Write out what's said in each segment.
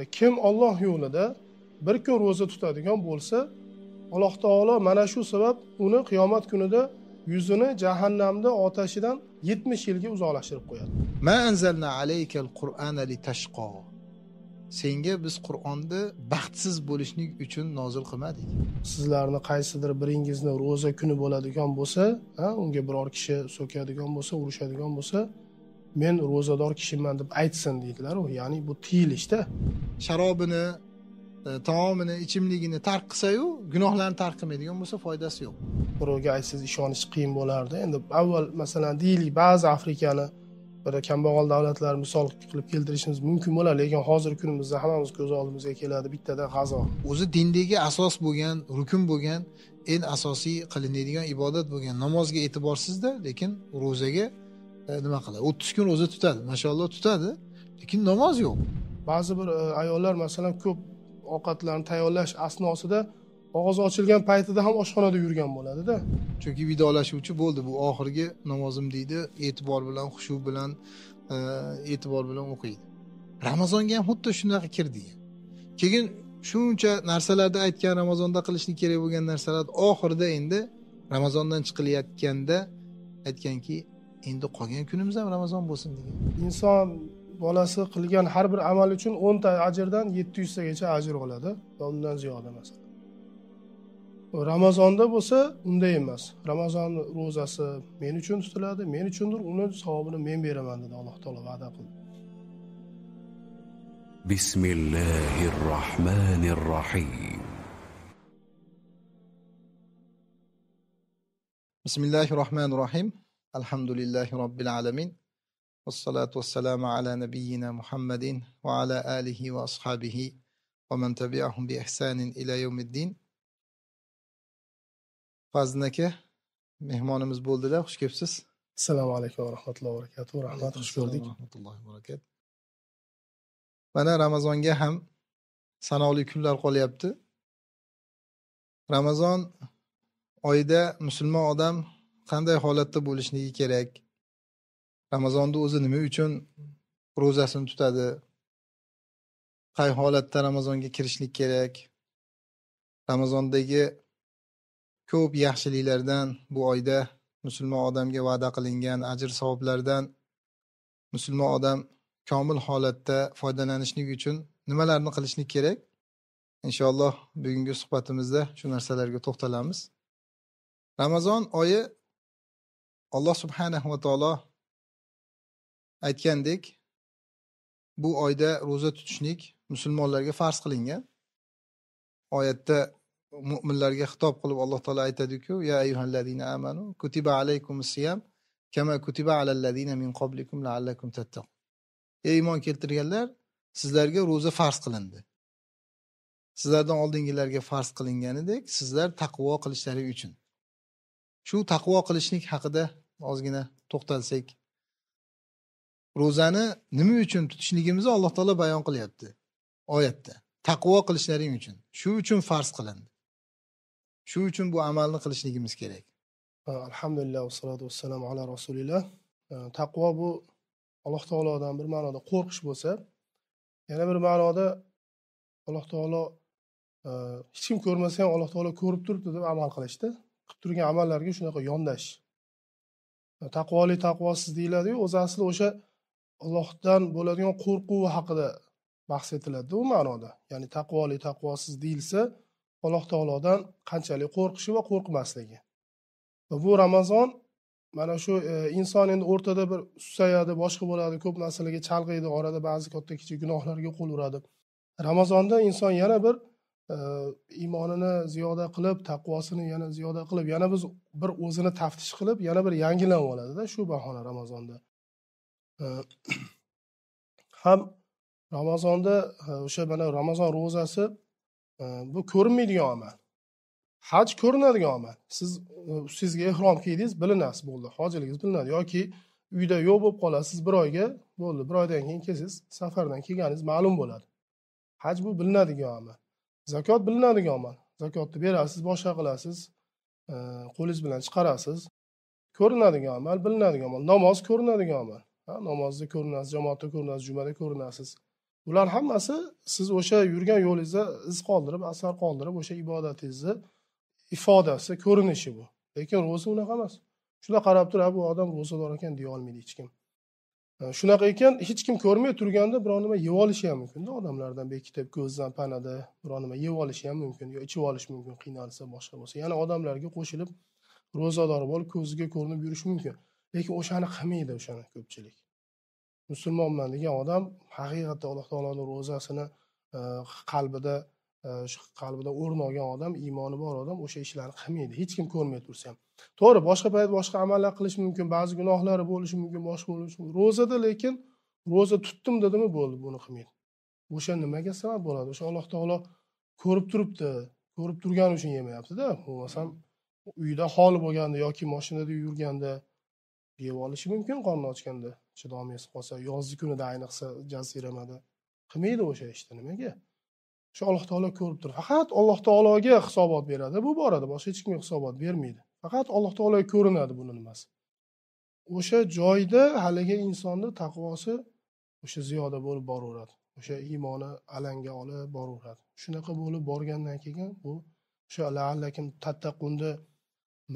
E, kim olloh yo'lida bir kun ro'za tutadigan bo'lsa alloh taolo mana shu sabab uni qiyomat kunida yuzini jahannamda otashidan yetmish yilga uzoqlashtirib qo'yadi ma anzalna alaykal senga biz qur'onni baxtsiz bo'lishlik uchun nozil qilmadik sizlarni qaysidir biringizni ro'za kuni bo'ladigan bo'lsa unga biror kishi so'kadigan bo'lsa urushadigan bo'lsa men ro'zador kishiman deb aytsin deydilaru ya'ni bu tiyilishda sharobini e, taomini ichimligini tark qilsayu gunohlarni tark qilmaydigan bo'lsa foydasi yo'q birovga aytsangiz ishonish qiyin bo'lardi endi avval masalan deylik ba'zi afrikani bir kambag'al davlatlar misol qilib keltirishimiz mumkin bo'lar lekin hozirgi kunimizda hammamiz ko'z oldimizga keladi bittada g'azo o'zi dindagi asos bo'lgan rukun bo'lgan eng asosiy qilinadigan ibodat bo'lgan namozga e'tiborsizda lekin ro'zaga E, nima qiladi o'ttiz kun ro'za tutadi mashaalloh tutadi lekin namoz yo'q ba'zi bir e, ayollar masalan ko'p ovqatlarni tayyorlash asnosida og'zi ochilgan paytida ham oshxonada yurgan bo'ladida chunki vidolashuvchi bo'ldi bu oxirgi namozim deydi e'tibor bilan xushu bilan e, e'tibor bilan o'qiydi ramazonga ham xuddi shunaqa kirdik keyin shuncha narsalarni aytgan ramazonda qilishni kerak bo'lgan narsalar oxirida endi ramazondan chiqilayotganda aytganki endi qolgan kunimiz ham ramazon bo'lsin degan inson bolasi qilgan har bir amal uchun o'nta ajrdan yetti yuztagacha ajr oladi va undan ziyoda masalan ramazonda bo'lsa unday emas ramazon ro'zasi men uchun tutiladi men uchundir uni savobini men beraman dedi alloh taolo va'da qildi bismillahi rohmanir rohim bismillahi rohmanir rohim Elhamdülillahi Rabbil alemin. Vessalatu vesselamu ala nebiyyina Muhammedin ve ala alihi ve ashabihi ve men tabi'ahum bi ihsanin ila yevmiddin. Fazlinaka mehmonimiz bo'ldilar, xush kelibsiz. Assalomu alaykum va rahmatullohi va barakatuh. Rahmat, xush ko'rdik. Rahmatullohi va Mana Ramazonga ham sanoqli kunlar qolyapti. Ramazon oyida musulmon odam qanday holatda bo'lishligi kerak ramazonni o'zi nima uchun ro'zasini tutadi qay holatda ramazonga kirishlik kerak ramazondagi ko'p yaxshiliklardan bu oyda musulmon odamga va'da qilingan ajr savoblardan musulmon odam komil holatda foydalanishlik uchun nimalarni qilishlik kerak inshaalloh bugungi suhbatimizda shu narsalarga to'xtalamiz ramazon oyi alloh subhanahu va taolo aytgandek bu oyda ro'za tutishlik musulmonlarga farz qilingan oyatda mo'minlarga xitob qilib alloh taolo aytadiku ya ayyuhallazina amanu kutiba alaykum siyam kama kutiba alallazina min qablikum laallakum tattaqun ey iymon keltirganlar sizlarga ro'za farz qilindi sizlardan oldingilarga farz qilinganidek sizlar taqvo qilishlari uchun shu taqvo qilishlik haqida ozgina to'xtalsak ro'zani nima uchun tutishligimizni alloh taolo bayon qilyapti oyatda taqvo qilishlaring uchun shu uchun farz qilindi shu uchun bu amalni qilishligimiz kerak э, alhamdulillah vassalotu vassalamu ala rasulillah э, taqvo bu alloh taolodan bir ma'noda qo'rqish bo'lsa yana bir ma'noda alloh taolo э, hech kim ko'rmasa ham alloh taolo ko'rib turibdi deb amal qilishdi qilib turgan amallarga shunaqa yondash taqvoli taqvosiz deyiladiyu o'zi asli o'sha allohdan bo'ladigan qo'rquvi haqida bahs etiladida u ma'noda ya'ni taqvoli taqvosiz deyilsa alloh taolodan qanchalik qo'rqishi va qo'rqmasligi va bu ramazon mana shu e, inson endi o'rtada bir susayadi boshqa bo'ladi ko'p narsalarga chalg'iydi orada ba'zi katta kichik gunohlarga qo'l uradi ramazonda inson yana bir Э, iymonini ziyoda qilib taqvosini yana ziyoda qilib yana biz bir o'zini taftish qilib yana bir yangilanib oladida shu bahona ramazonda э, ham ramazonda o'sha mana ramazon ro'zasi e, bu ko'rinmaydigan amal haj ko'rinadigan amal siz e, sizga ehrom kiydingiz bilinasiz bo'ldi hojiligingiz bilinadi yoki uyda yo'q bo'lib qolasiz bir oyga bo'ldi bir oydan keyin kelsangiz safardan kelganingiz ma'lum bo'ladi haj bu bilinadigan amal zakot bilinadigan amal zakotni berasiz boshqa qilasiz e, qo'lingiz bilan chiqarasiz ko'rinadigan amal bilinadigan amal namoz ko'rinadigan amal namozda ko'rinasiz jamoatda ko'rinasiz jumada ko'rinasiz bular hammasi siz o'sha yurgan yo'lingizda iz qoldirib asar qoldirib o'sha ibodatingizni ifodasi ko'rinishi bu lekin ro'za unaqa emas shunday qarab turib bu odam ro'zador ekan deya olmaydi hech kim shunaqa ekan hech kim ko'rmay turganda biror nima yeb olishi ham mumkinda odamlardan bekitib ko'zdan panada biror nima yeb olishi ham mumkin yo ichib olishi mumkin qiynalsa boshqa bo'lsa yana odamlarga qo'shilib ro'zador bo'lib ko'ziga ko'rinib yurishi mumkin lekin o'shani qilmaydi o'shani ko'pchilik musulmonman degan odam haqiqatda alloh taoloni ro'zasini e, qalbida Э, qalbida o'rin olgan odam iymoni bor odam o'sha ishlarni qilmaydi hech kim ko'rmay tursa ham to'g'ri boshqa payt boshqa amallar qilish mumkin ba'zi gunohlari bo'lishi mumkin boshqa bo'lishi mumkin ro'zada lekin ro'za tutdim dedimi bo'ldi buni qilmaydi o'sha nimaga sabab bo'ladi o'sha alloh taolo ko'rib turibdi ko'rib turgani uchun yemayaptida bo'lmasam uyda holi bo'lganda yoki mashinada yurganda yeb olishi mumkin qorni ochganda chidolmay qolsa yozgi kunida ayniqsa jaziramada qilmaydi o'sha ishni nimaga shu alloh taolo ko'rib turibdi faqat alloh taologa hisobot beradi bu borada boshqa hech kimga hisobot bermaydi faqat alloh taologa ko'rinadi buni nimasi o'sha joyda haligi insonni taqvosi o'sha ziyoda bo'lib boraveradi o'sha iymoni alanga olib boraveradi shunaqa bo'lib borgandan keyin bu o'sha laallakim tattaqunni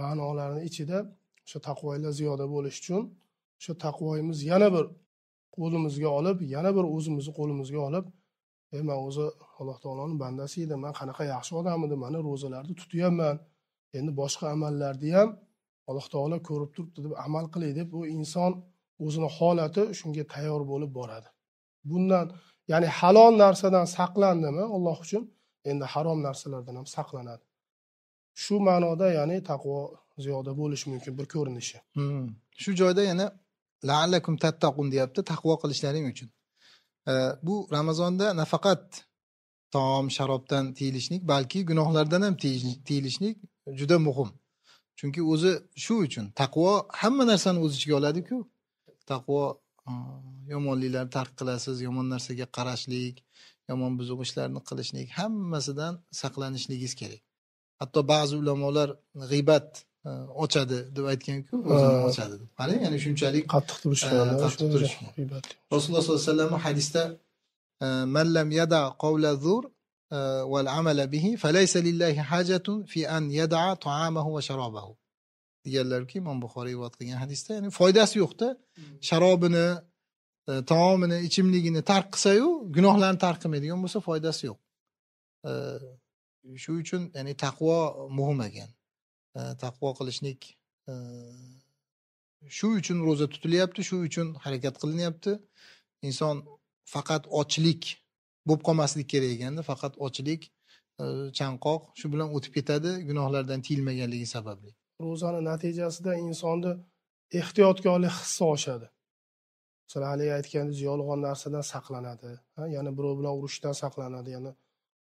ma'nolarini ichida o'sha taqvoylar ziyoda bo'lishi uchun o'sha taqvoyimiz yana bir qo'limizga olib yana bir o'zimizni qo'limizga olib e man o'zi alloh taoloni bandasi edim man qanaqa yaxshi odam edim mana ro'zalarni tutyapman endi boshqa amallarni ham alloh taolo ko'rib turibdi deb amal qilay deb u inson o'zini holati shunga tayyor bo'lib boradi bundan ya'ni halol narsadan saqlandimi alloh uchun endi harom narsalardan ham saqlanadi shu ma'noda ya'ni taqvo ziyoda bo'lishi mumkin bir ko'rinishi hmm. shu joyda yana laallakum tattaqun deyapti taqvo qilishlaring uchun Э, bu ramazonda nafaqat taom sharobdan tiyilishlik balki gunohlardan ham tiyilishlik juda muhim chunki o'zi shu uchun taqvo hamma narsani o'z ichiga oladiku taqvo yomonliklarni tark qilasiz yomon narsaga qarashlik yomon buzuq ishlarni qilishlik hammasidan saqlanishligingiz kerak hatto ba'zi ulamolar g'iybat ochadi deb aytganku o'zini ochadi deb qarang ya'ni shunchalik qattiq turish qattiq turish rasululloh sollallohu alayhi vasallam hadisda man lam yada qavla zur val amala bihi falaysa lillahi hajatun fi an yada taamahu va sharabahu deganlarki imom buxoriy rivoyat qilgan hadisda ya'ni foydasi yo'qda hmm. sharobini e, taomini ichimligini tark qilsayu gunohlarni tark qilmaydigan bo'lsa foydasi yo'q shu uchun ya'ni taqvo muhim ekan taqvo qilishlik shu uchun ro'za tutilyapti shu uchun harakat qilinyapti inson faqat ochlik bo'lib qolmasligi kerak ekanda faqat ochlik chanqoq shu bilan o'tib ketadi gunohlardan tiyilmaganligi sababli ro'zani natijasida insonni ehtiyotkorlik hissi oshadi masalan haligi aytganingiz yolg'on narsadan saqlanadi ya'ni birov bilan urushdan saqlanadi ya'ni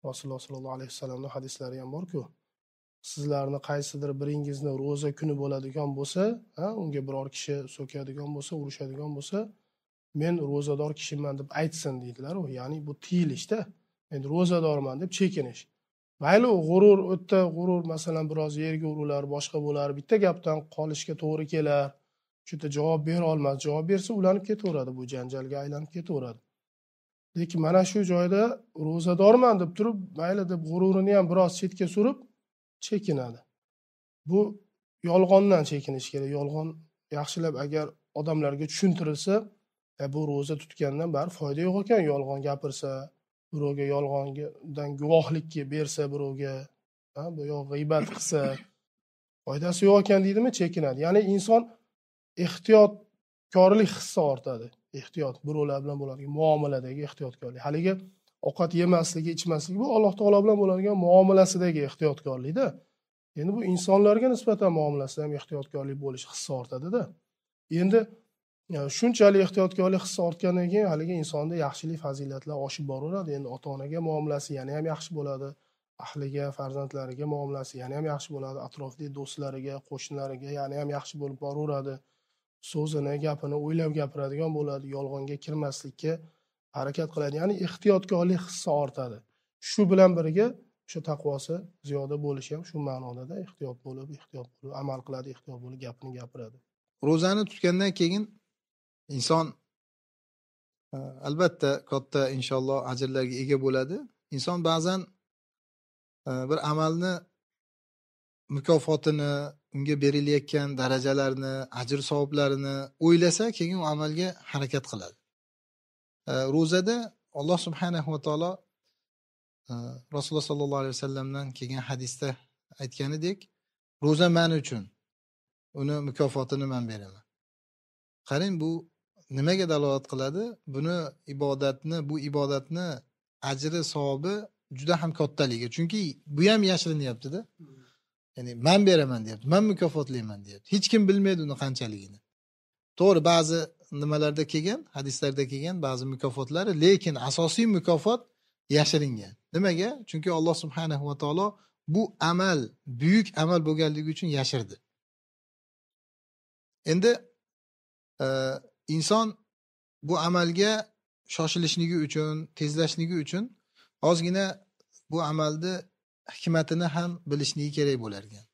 rasululloh sollallohu alayhi vasallamni hadislari ham borku sizlarni qaysidir biringizni ro'za kuni bo'ladigan bo'lsa unga biror kishi so'kadigan bo'lsa urushadigan bo'lsa men ro'zador kishiman deb aytsin deydilaru ya'ni bu tiyilishda men ro'zadorman deb chekinish mayli g'urur u yerda g'urur masalan biroz yerga urilar boshqa bo'lar bitta gapdan qolishga to'g'ri kelar shu yerda javob bera olmas javob bersa ulanib ketaveradi bu janjalga aylanib ketaveradi lekin mana shu joyda ro'zadorman deb turib mayli deb g'ururini ham biroz chetga surib chekinadi bu yolg'ondan chekinish kerak yolg'on yaxshilab agar odamlarga tushuntirilsa e, bu ro'za tutgandan baribir foyda yo'q ekan yolg'on gapirsa birovga yolg'ondan guvohlik bersa birovga bu g'iybat qilsa foydasi yo'q ekan deydimi chekinadi ya'ni inson ehtiyotkorlik hissi ortadi ehtiyot birovlar bilan bo'ladigan muomaladagi ehtiyotkorlik haligi ovqat yemasligi ichmasligi bu alloh taolo bilan bo'ladigan muomalasidagi ehtiyotkorlikda endi bu insonlarga nisbatan muomalasida ham ehtiyotkorlik bo'lish hissi ortadida endi e, shunchalik ehtiyotkorlik hissi ortgandan keyin haligi insonda yaxshilik fazilatlar oshib boraveradi endi ota onaga muomalasi yana ham yaxshi bo'ladi ahliga farzandlariga muomalasi yana ham yaxshi bo'ladi atrofdagi do'stlariga qo'shnilariga yana ham yaxshi bo'lib boraveradi so'zini gapini o'ylab gapiradigan bo'ladi yolg'onga kirmaslikka harakat qiladi ya'ni ehtiyotkorlik hissi ortadi shu bilan birga o'sha taqvosi ziyoda bo'lishi ham shu ma'nodada ehtiyot bo'lib ehtiyot bo'lib amal qiladi ehtiyot bo'lib gapini gapiradi ro'zani tutgandan keyin inson e, albatta katta inshaalloh ajrlarga ega bo'ladi inson ba'zan e, bir amalni mukofotini unga berilayotgan darajalarni ajr savoblarini o'ylasa keyin u amalga harakat qiladi ro'zada alloh subhanahu va taolo e, rasululloh sollallohu alayhi vasallamdan kelgan hadisda aytganidek ro'za man uchun uni mukofotini man beraman qarang bu nimaga dalolat qiladi buni ibodatni bu ibodatni ajri savobi juda ham kattaligi chunki bu ham yashirinyaptida ya'ni man beraman deyapti man mukofotlayman deyapti hech kim bilmaydi uni qanchaligini to'g'ri ba'zi nimalarda kelgan hadislarda kelgan ba'zi mukofotlari lekin asosiy mukofot yashiringan nimaga chunki alloh subhanahu va taolo bu amal buyuk amal bo'lganligi uchun yashirdi endi e, inson bu amalga shoshilishligi uchun tezlashligi uchun ozgina bu amalni hikmatini ham bilishligi kerak bo'lar ekan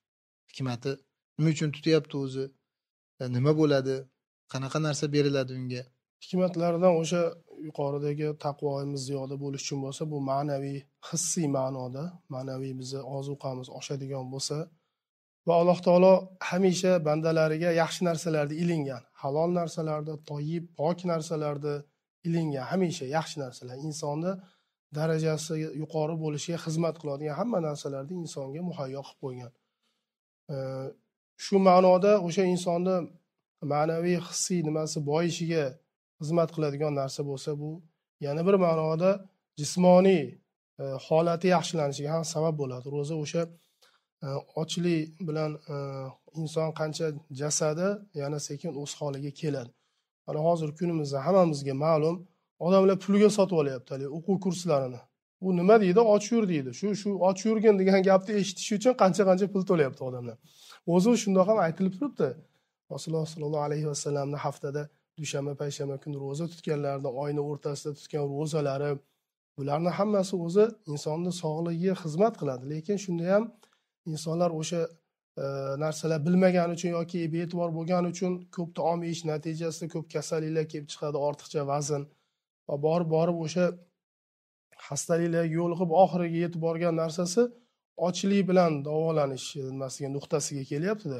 hikmati nima uchun tutyapti o'zi e, nima bo'ladi qanaqa narsa beriladi unga hikmatlaridan o'sha yuqoridagi taqvoimiz ziyoda bo'lish uchun bo'lsa bu ma'naviy hissiy ma'noda ma'naviy bizni ozuqamiz oshadigan bo'lsa va alloh taolo hamisha bandalariga yaxshi narsalarni ilingan halol narsalarni toyib pok narsalarni ilingan hamisha yaxshi narsalar insonni darajasi yuqori bo'lishiga xizmat qiladigan hamma narsalarni insonga muhayyo qilib qo'ygan shu ma'noda o'sha insonni ma'naviy hissiy nimasi boyishiga xizmat qiladigan narsa bo'lsa bu yana bir ma'noda jismoniy e, holati yaxshilanishiga ham sabab bo'ladi ro'za o'sha e, ochlik bilan e, inson qancha jasadi yana sekin o'z holiga keladi mana hozir kunimizda hammamizga ma'lum odamlar pulga sotib olyapti haligi o'quv kurslarini u nima deydi och yur deydi shu shu och yurgin degan gapni eshitish uchun qancha qancha pul to'layapti odamlar o'zi shundoq ham aytilib turibdi rasululloh sollallohu alayhi vasallamni haftada dushanba payshanba kuni ro'za tutganlarini oyni o'rtasida tutgan ro'zalari bularni hammasi o'zi insonni sog'ligiga xizmat qiladi lekin shunda ham insonlar o'sha e, narsalar bilmagani uchun yoki bee'tibor bo'lgani uchun ko'p taom yeyish natijasida ko'p kasalliklar kelib chiqadi ortiqcha vazn va borib borib o'sha xastaliklarga yo'liqib oxiriga yetib borgan narsasi ochlik bilan davolanish e, nuqtasiga kelyaptida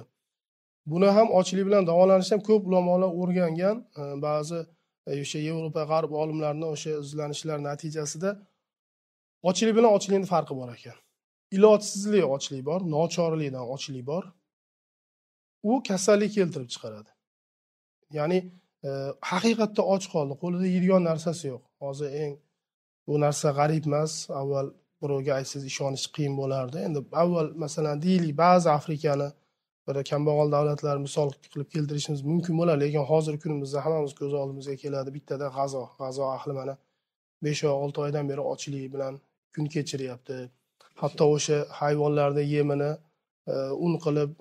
buni ham ochlik bilan davolanishni ham ko'p ulamolar o'rgangan e, ba'zi e, o'sha yevropa g'arb olimlarini o'sha izlanishlar natijasida ochlik bilan ochlikni farqi bor ekan ilojsizlik ochlik bor nochorlikdan ochlik bor u kasallik keltirib chiqaradi ya'ni e, haqiqatda och qoldi qo'lida yeydigan narsasi yo'q hozir eng bu narsa g'arib emas avval birovga aytsangiz ishonish qiyin bo'lardi endi avval masalan deylik ba'zi afrikani bir kambag'al davlatlar misol qilib keltirishimiz mumkin bo'ladi lekin hozirgi kunimizda hammamiz ko'z oldimizga keladi bittada g'azo g'azo ahli mana besh oy olti oydan beri ochlik bilan kun kechiryapti hatto o'sha hayvonlarni yemini e, un qilib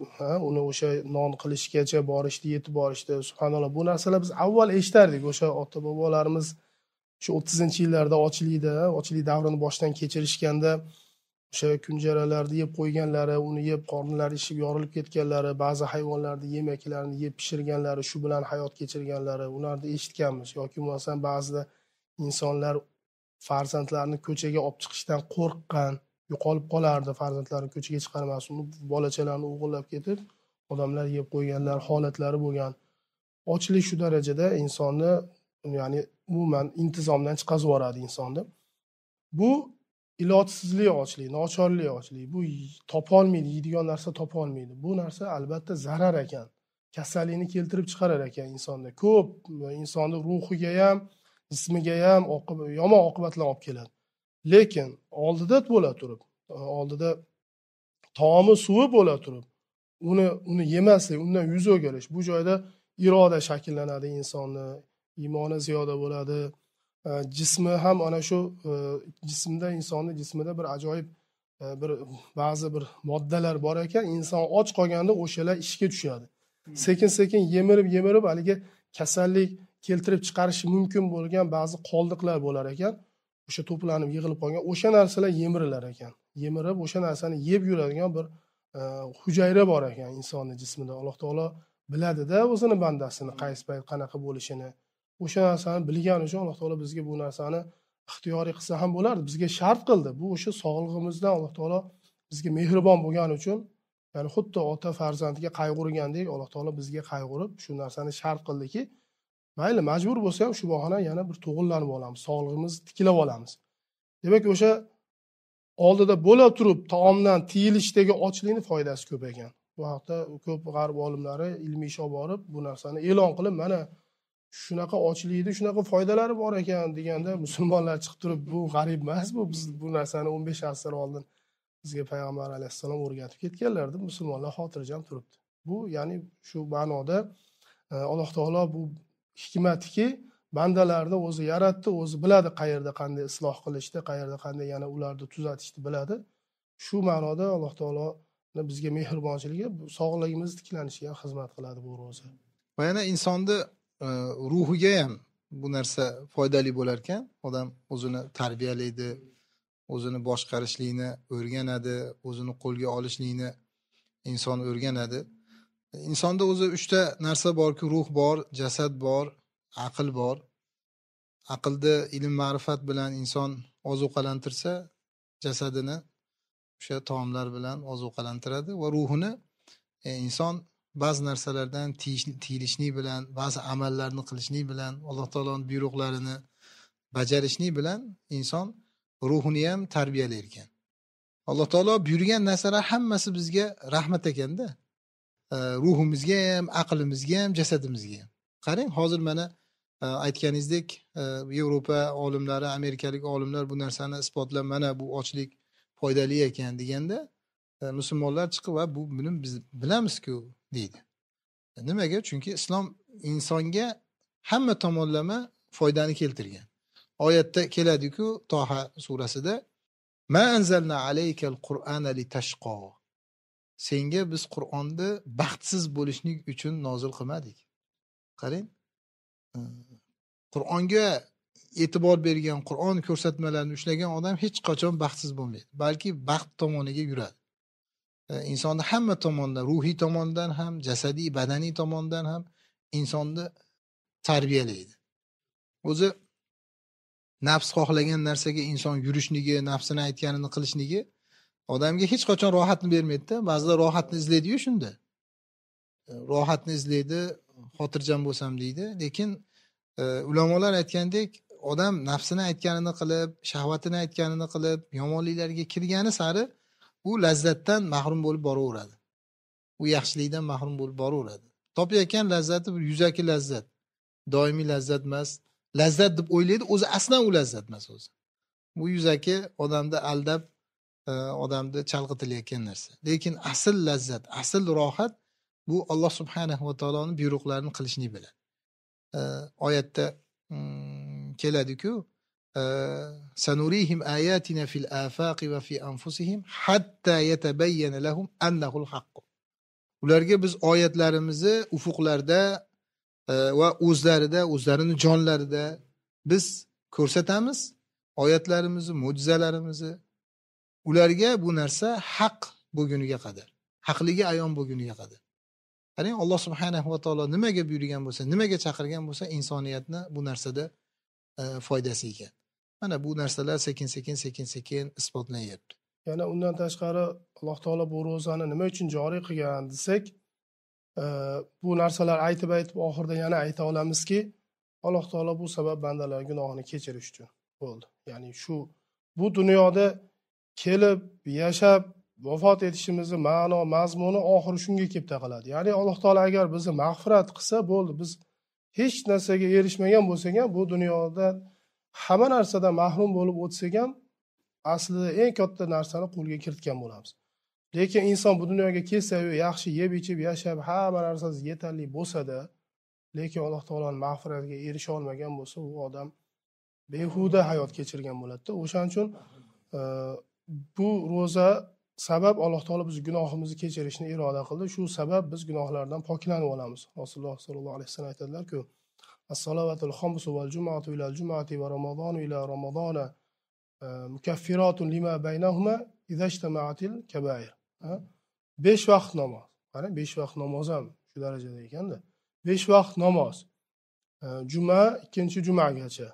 uni o'sha non qilishgacha borishdi yetib borishdi subhanalloh bu narsalar biz avval eshitardik o'sha ota bobolarimiz shu o'ttizinchi yillarda ochlikda ochlik davrini boshdan kechirishganda o'sha kunjaralarni yeb qo'yganlari uni yeb qornlari ishib yorilib ketganlari ba'zi hayvonlarni yemaklarini yeb pishirganlari shu bilan hayot kechirganlari ularni eshitganmiz yoki bo'lmasam ba'zida insonlar farzandlarini ko'chaga olib chiqishdan qo'rqqan yo'qolib qolardi farzandlarini ko'chaga chiqarmasdan bolachalarni o'g'irlab ketib odamlar yeb qo'yganlar holatlari bo'lgan ochlik shu darajada insonni ya'ni umuman intizomdan chiqazib yuboradi insonni bu ilojsizlik ochlik nochorlik ochlik bu topolmaydi yeydigan narsa topolmaydi bu narsa albatta zarar ekan kasallikni keltirib chiqarar ekan insonda ko'p insonni ruhiga ham jismiga ham yomon oqibatlar olib keladi lekin oldida bo'la turib oldida taomi suvi bo'la turib uni uni yemaslik undan yuz o'girish bu joyda iroda shakllanadi insonni iymoni ziyoda bo'ladi jismi ham ana shu e, jismda insonni jismida bir ajoyib e, bir ba'zi bir moddalar bor ekan inson och qolganda o'shalar ishga tushadi hmm. sekin sekin yemirib yemirib haligi kasallik keltirib chiqarishi mumkin bo'lgan ba'zi qoldiqlar bo'lar ekan o'sha to'planib yig'ilib qolgan o'sha narsalar yemirilar ekan yemirib o'sha narsani yeb yuradigan bir e, hujayra bor ekan insonni jismida alloh taolo biladida o'zini bandasini hmm. qaysi payt qanaqa bo'lishini o'sha narsani bilgani uchun alloh taolo bizga bu narsani ixtiyoriy qilsa ham bo'lardi bizga shart qildi bu o'sha sog'lig'imizdan alloh taolo bizga mehribon bo'lgani uchun ya'ni xuddi ota farzandiga qayg'urgandek alloh taolo bizga qayg'urib shu narsani shart qildiki mayli majbur bo'lsa ham shu bahona yana bir to'g'illanib olamiz sog'lig'imizni tiklab olamiz demak o'sha oldida bo'la turib taomdan tiyilishdagi ochlikni foydasi ko'p ekan bu haqda ko'p g'arb olimlari ilmiy ish olib borib bu narsani e'lon qilib mana shunaqa ochlikni shunaqa foydalari bor ekan deganda musulmonlar chiqib turib bu g'arib emas bu biz bu narsani o'n besh asr oldin bizga payg'ambar alayhissalom o'rgatib ketganlar deb musulmonlar xotirjam turibdi bu ya'ni shu ma'noda e, alloh taolo bu hikmatki bandalarni o'zi yaratdi o'zi biladi qayerda qanday isloh qilishni qayerda qanday yana ularni tuzatishni biladi shu ma'noda alloh taoloni bizga mehribonchiligi sog'lig'imiz tiklanishiga xizmat qiladi bu ro'za va yana insonni Э, ruhiga ham bu narsa foydali bo'lar ekan odam o'zini tarbiyalaydi o'zini boshqarishlikni o'rganadi o'zini qo'lga olishlikni inson o'rganadi insonda o'zi uchta narsa borki ruh bor jasad bor aql bor aqlni ilm ma'rifat bilan inson ozuqalantirsa jasadini o'sha taomlar bilan ozuqalantiradi va ruhini e, inson ba'zi narsalardan tiyilishlik bilan ba'zi amallarni qilishlik bilan alloh taoloni buyruqlarini bajarishlik bilan inson ruhini ham tarbiyalar ekan alloh taolo buyurgan narsalar hammasi bizga rahmat ekanda ruhimizga ham aqlimizga ham jasadimizga ham qarang hozir mana e, aytganingizdek e, yevropa olimlari amerikalik olimlar bu narsani isbotlab mana bu ochlik foydali ekan deganda e, musulmonlar chiqib va bu buni biz bilamizku deydi e, nimaga chunki islom insonga hamma tomonlama foydani keltirgan oyatda keladiku toha surasida ma anzalna alaykal qur'ana litashqo senga biz qur'onni baxtsiz bo'lishlik uchun nozil qilmadik qarang e, qur'onga e'tibor bergan qur'on ko'rsatmalarini ushlagan odam hech qachon baxtsiz bo'lmaydi balki baxt tomoniga yuradi insonni hamma tomondan ruhiy tomondan ham jasadiy badaniy tomondan ham insonni tarbiyalaydi o'zi nafs xohlagan narsaga inson yurishnigi nafsini aytganini qilishnigi odamga hech qachon rohatni bermaydida ba'zilar rohatni izlaydiyu shunda rohatni izlaydi xotirjam bo'lsam deydi lekin e, ulamolar aytgandek odam nafsini aytganini qilib shahvatini aytganini qilib yomonliklarga kirgani sari u lazzatdan mahrum bo'lib boraveradi u yaxshilikdan mahrum bo'lib boraveradi topayotgan lazzati bir yuzaki lazzat doimiy lazzat emas lazzat deb o'ylaydi o'zi aslan u lazzat emas o'zi bu yuzaki odamni aldab e, odamni chalg'itilayotgan narsa lekin asl lazzat asl rohat bu alloh subhanahu va taoloni buyruqlarini qilishni biladi e, oyatda mm, keladiku سنريهم آياتنا في الآفاق وفي أنفسهم حتى يتبين لهم أنه الحق ularga biz oyatlarimizni ufuqlarda va o'zlarida o'zlarini jonlarida biz ko'rsatamiz oyatlarimizni mo'jizalarimizni ularga bu narsa haq bo'lguniga qadar haqligi ayon bo'lguniga qadar qarang alloh subhanahu va taolo nimaga buyurgan bo'lsa nimaga chaqirgan bo'lsa insoniyatni bu narsada foydasi ekan mana bu narsalar sekin sekin sekin sekin isbotlanyapti yana undan tashqari alloh taolo bu ro'zani nima uchun joriy qilgan desak e, bu narsalar aytib aytib oxirida yana ayta olamizki alloh taolo bu sabab bandalar gunohini kechirish uchun bo'ldi ya'ni shu bu dunyoda kelib yashab vafot etishimizni ma'no mazmuni oxiri shunga kelib taqaladi ya'ni alloh taolo agar bizni mag'firat qilsa bo'ldi biz hech narsaga erishmagan bo'lsak ham bu dunyodan hamma narsadan mahrum bo'lib o'tsak ham aslida eng katta narsani qo'lga kiritgan bo'lamiz lekin inson bu dunyoga kelsayu yaxshi yeb ichib yashab hamma narsasi yetarli bo'lsada lekin alloh taoloni mag'firatiga erisha olmagan bo'lsa u odam behuda hayot kechirgan bo'ladida o'shaning uchun e, bu ro'za sabab alloh taolo bizni gunohimizni kechirishni iroda qildi shu sabab biz gunohlardan poklanib olamiz rasululloh sollallohu alayhi vasallam aytadilarku الصلوات الخمس والجمعة إلى الجمعة ورمضان إلى رمضان مكفرات لما بينهما إذا اجتمعت الكبائر besh vaqt namoz qara besh vaqt namoz ham shu darajada ekanda besh vaqt namoz juma ikkinchi jumagacha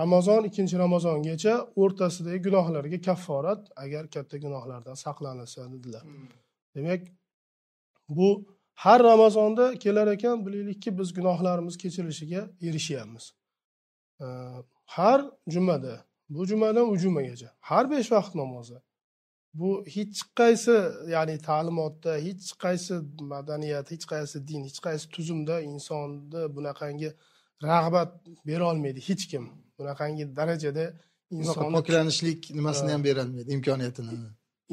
ramazon ikkinchi ramazongacha o'rtasidagi gunohlarga kafforat agar katta gunohlardan saqlanilsa dedilar demak bu har ramazonda kelar ekan bilaylikki biz gunohlarimiz kechirilishiga erishyapmiz har jumada bu jumadan u jumagacha har besh vaqt namozi bu hech qaysi ya'ni ta'limotda hech qaysi madaniyat hech qaysi din hech qaysi tuzumda insonni bunaqangi rag'bat berolmaydi hech kim bunaqangi darajada insonni poklanishlik nimasini ham berolmaydi imkoniyatini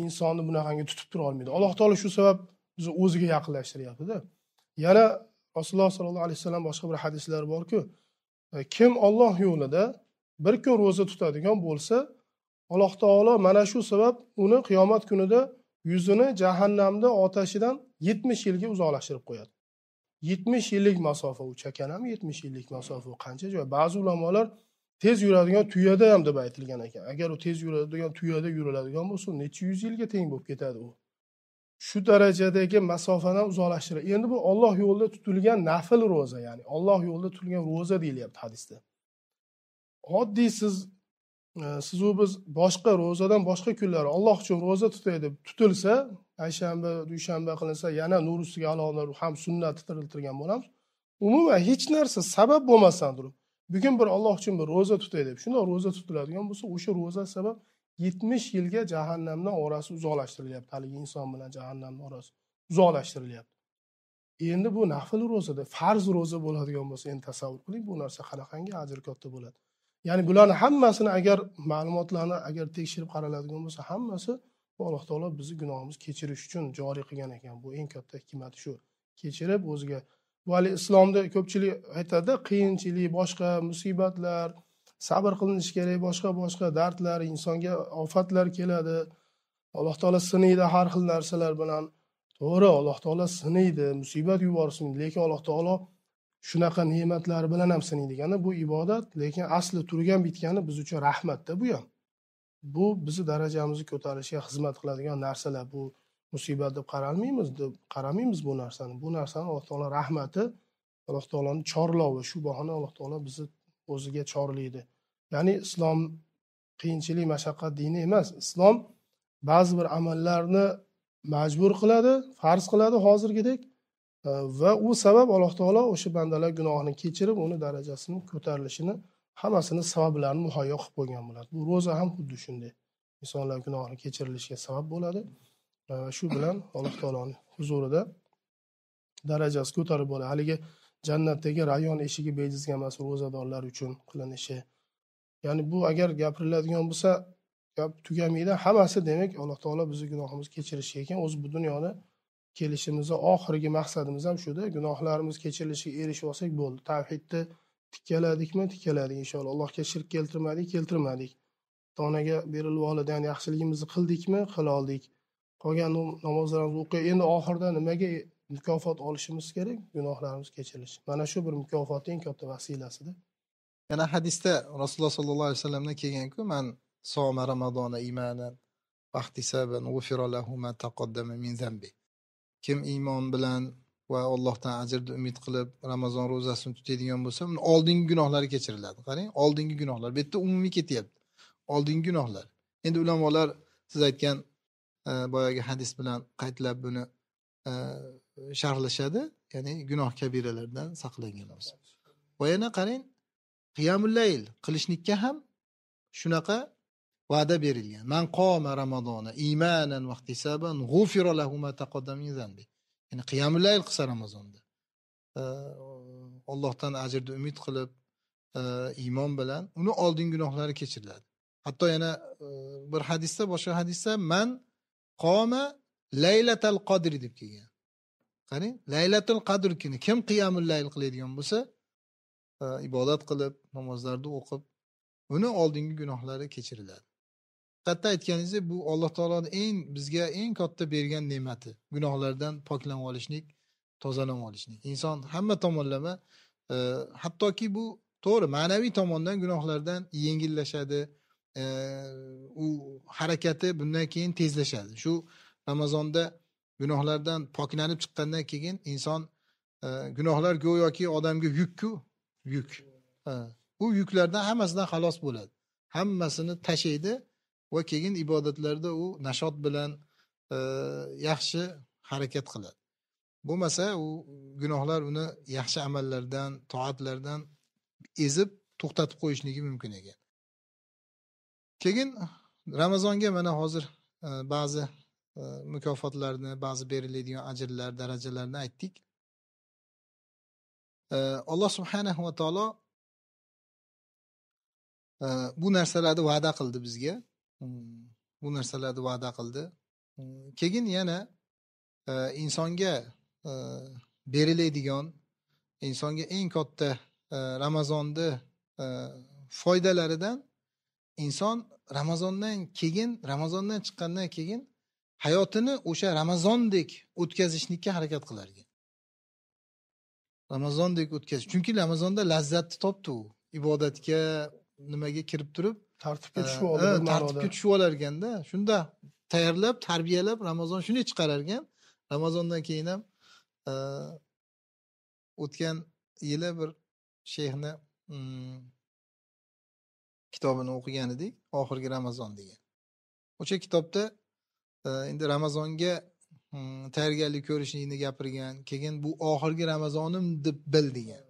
insonni bunaqangi tutib tura olmaydi alloh taolo shu sabab bizni o'ziga yaqinlashtiryaptida yana rasululloh sollallohu alayhi vasallam boshqa bir hadislari borku e, kim olloh yo'lida bir kun ro'za tutadigan bo'lsa alloh taolo mana shu sabab uni qiyomat kunida yuzini jahannamda otashidan yetmish yilga uzoqlashtirib qo'yadi yetmish yillik masofa u chakanami yetmish yillik masofa qancha joy ba'zi ulamolar tez yuradigan tuyada ham deb aytilgan ekan agar u tez yuradigan tuyada yuriladigan bo'lsa necha yuz yilga teng bo'lib ketadi u shu darajadagi masofadan uzoqlashtiradi endi bu olloh yo'lida tutilgan nafl ro'za ya'ni olloh yo'lida tutilgan ro'za deyilyapti hadisda oddiy siz e, sizu biz boshqa ro'zadan boshqa kunlar olloh uchun ro'za tutay deb tutilsa payshanba dushanba qilinsa yana nur ustiga alonlar ham sunnat tiriltirgan bo'lamiz umuman hech narsa sabab bo'lmasdan turib bugun bir olloh uchun bir ro'za tutay deb shundoq ro'za tutiladigan bo'lsa o'sha ro'za sabab yetmish yilga jahannamdan orasi uzoqlashtirilyapti haligi inson bilan jahannamni orasi uzoqlashtirilyapti endi bu nafl ro'zada farz ro'za bo'ladigan bo'lsa endi tasavvur qiling bu narsa qanaqangi ajr katta bo'ladi ya'ni bularni hammasini agar ma'lumotlarni agar tekshirib qaraladigan bo'lsa hammasi bu alloh taolo bizni gunohimizni kechirish uchun joriy qilgan ekan bu eng katta hikmati shu kechirib o'ziga vali islomda ko'pchilik aytadi qiyinchilik boshqa musibatlar sabr qilinishi kerak boshqa boshqa dardlar insonga ofatlar keladi alloh taolo siniydi har xil narsalar bilan to'g'ri alloh taolo siniydi musibat yuborsin lekin alloh taolo shunaqa ne'matlari bilan ham degani bu ibodat lekin asli turgan bitgani biz uchun rahmatda bu ham bu bizni darajamizni ko'tarishga xizmat qiladigan narsalar bu musibat deb qaralmaymiz deb qaramaymiz bu narsani bu narsani alloh taolo rahmati alloh taoloni chorlovi shu bahona alloh taolo bizni o'ziga chorlaydi ya'ni islom qiyinchilik mashaqqat dini emas islom ba'zi bir amallarni majbur qiladi farz qiladi hozirgidek e, va u sabab alloh taolo o'sha bandalar gunohini kechirib uni darajasini ko'tarilishini hammasini sabablarini muhayyo qilib qo'ygan bo'ladi bu ro'za ham xuddi shunday insonlar gunohini kechirilishiga sabab bo'ladi e, shu bilan alloh taoloni huzurida darajasi ko'tarib boradi haligi jannatdagi rayon eshigi bejizga emas ro'zadorlar uchun qilinishi ya'ni bu agar gapiriladigan bo'lsa gap tugamaydi hammasi demak alloh taolo bizni gunohimizni kechirishi ekan o'zi bu dunyoni kelishimizni oxirgi maqsadimiz ham shuda gunohlarimiz kechirilishiga erishib olsak bo'ldi tavhidni tikkaladikmi tikkaladik inshaalloh allohga shirk keltirmadik keltirmadik ota onaga berilib volidayn yaxshiligimizni qildikmi qila oldik qolgan namozlarimizni o'qiy endi oxirida nimaga mukofot olishimiz kerak gunohlarimiz kechirilishi mana shu bir mukofotni eng katta vasilasida yana hadisda rasululloh sollallohu alayhi vasallamdan kelganku man soma ramadona imanan lahu ma taqaddama min zambi kim iymon bilan va allohdan ajrni umid qilib ramazon ro'zasini tutadigan bo'lsa uni oldingi gunohlari kechiriladi qarang oldingi gunohlar bu yerda umumiy ketyapti oldingi gunohlar endi ulamolar siz aytgan e, boyagi hadis bilan qaytlab buni e, sharhlashadi ya'ni gunoh kabiralardan saqlanganmiz va yana qarang qiyamullayl qilishlikka ham shunaqa va'da berilgan man qoma ramazona imanan vahtisaban g'ufira lahu ma taqaddama min zambi ya'ni qiyamullayl qilsa ramazonda e, allohdan ajrni umid qilib e, iymon bilan uni oldingi gunohlari kechiriladi hatto yana e, bir hadisda boshqa hadisda man qoma laylatal qodri deb kelgan qarang laylatul qadr kuni kim qiyamul layl qiladigan bo'lsa e, ibodat qilib namozlarni o'qib uni oldingi gunohlari kechiriladi haqiqatda aytganingizdek bu alloh taoloni eng bizga eng katta bergan ne'mati gunohlardan poklanib olishlik tozalanib olishlik inson hamma tomonlama e, hattoki bu to'g'ri ma'naviy tomondan gunohlardan yengillashadi e, u harakati bundan keyin tezlashadi shu ramazonda gunohlardan poklanib chiqqandan keyin inson e, gunohlar go'yoki odamga yukku yuk e, u yuklardan hammasidan xalos bo'ladi hammasini tashlaydi va keyin ibodatlarda u nashot bilan e, yaxshi harakat qiladi bo'lmasa u gunohlar uni yaxshi amallardan toatlardan ezib to'xtatib qo'yishligi mumkin ekan keyin ramazonga mana hozir e, ba'zi mukofotlarni ba'zi beriladigan ajrlar darajalarni aytdik alloh subhanahu va taolo bu narsalarni va'da qildi bizga hmm, bu narsalarni va'da qildi hmm, keyin yana insonga beriladigan insonga eng katta ramazonni foydalaridan inson ramazondan keyin ramazondan chiqqandan keyin hayotini o'sha ramazondek o'tkazishlikka harakat qilar ekan ramazondek o'tkazish chunki ramazonda lazzatni topdi u ibodatga nimaga kirib turib tartibga e, tushib oldi e, tartibga tushib olar ekanda shunda tayyorlab tarbiyalab ramazon shunday chiqarar ekan ramazondan keyin ham e, o'tgan yili bir shayxni mm, kitobini o'qigan edik oxirgi ramazon degan o'sha kitobda endi ramazonga hmm, tayyorgarlik ko'rishlikni gapirgan keyin bu oxirgi ramazonim deb bil degan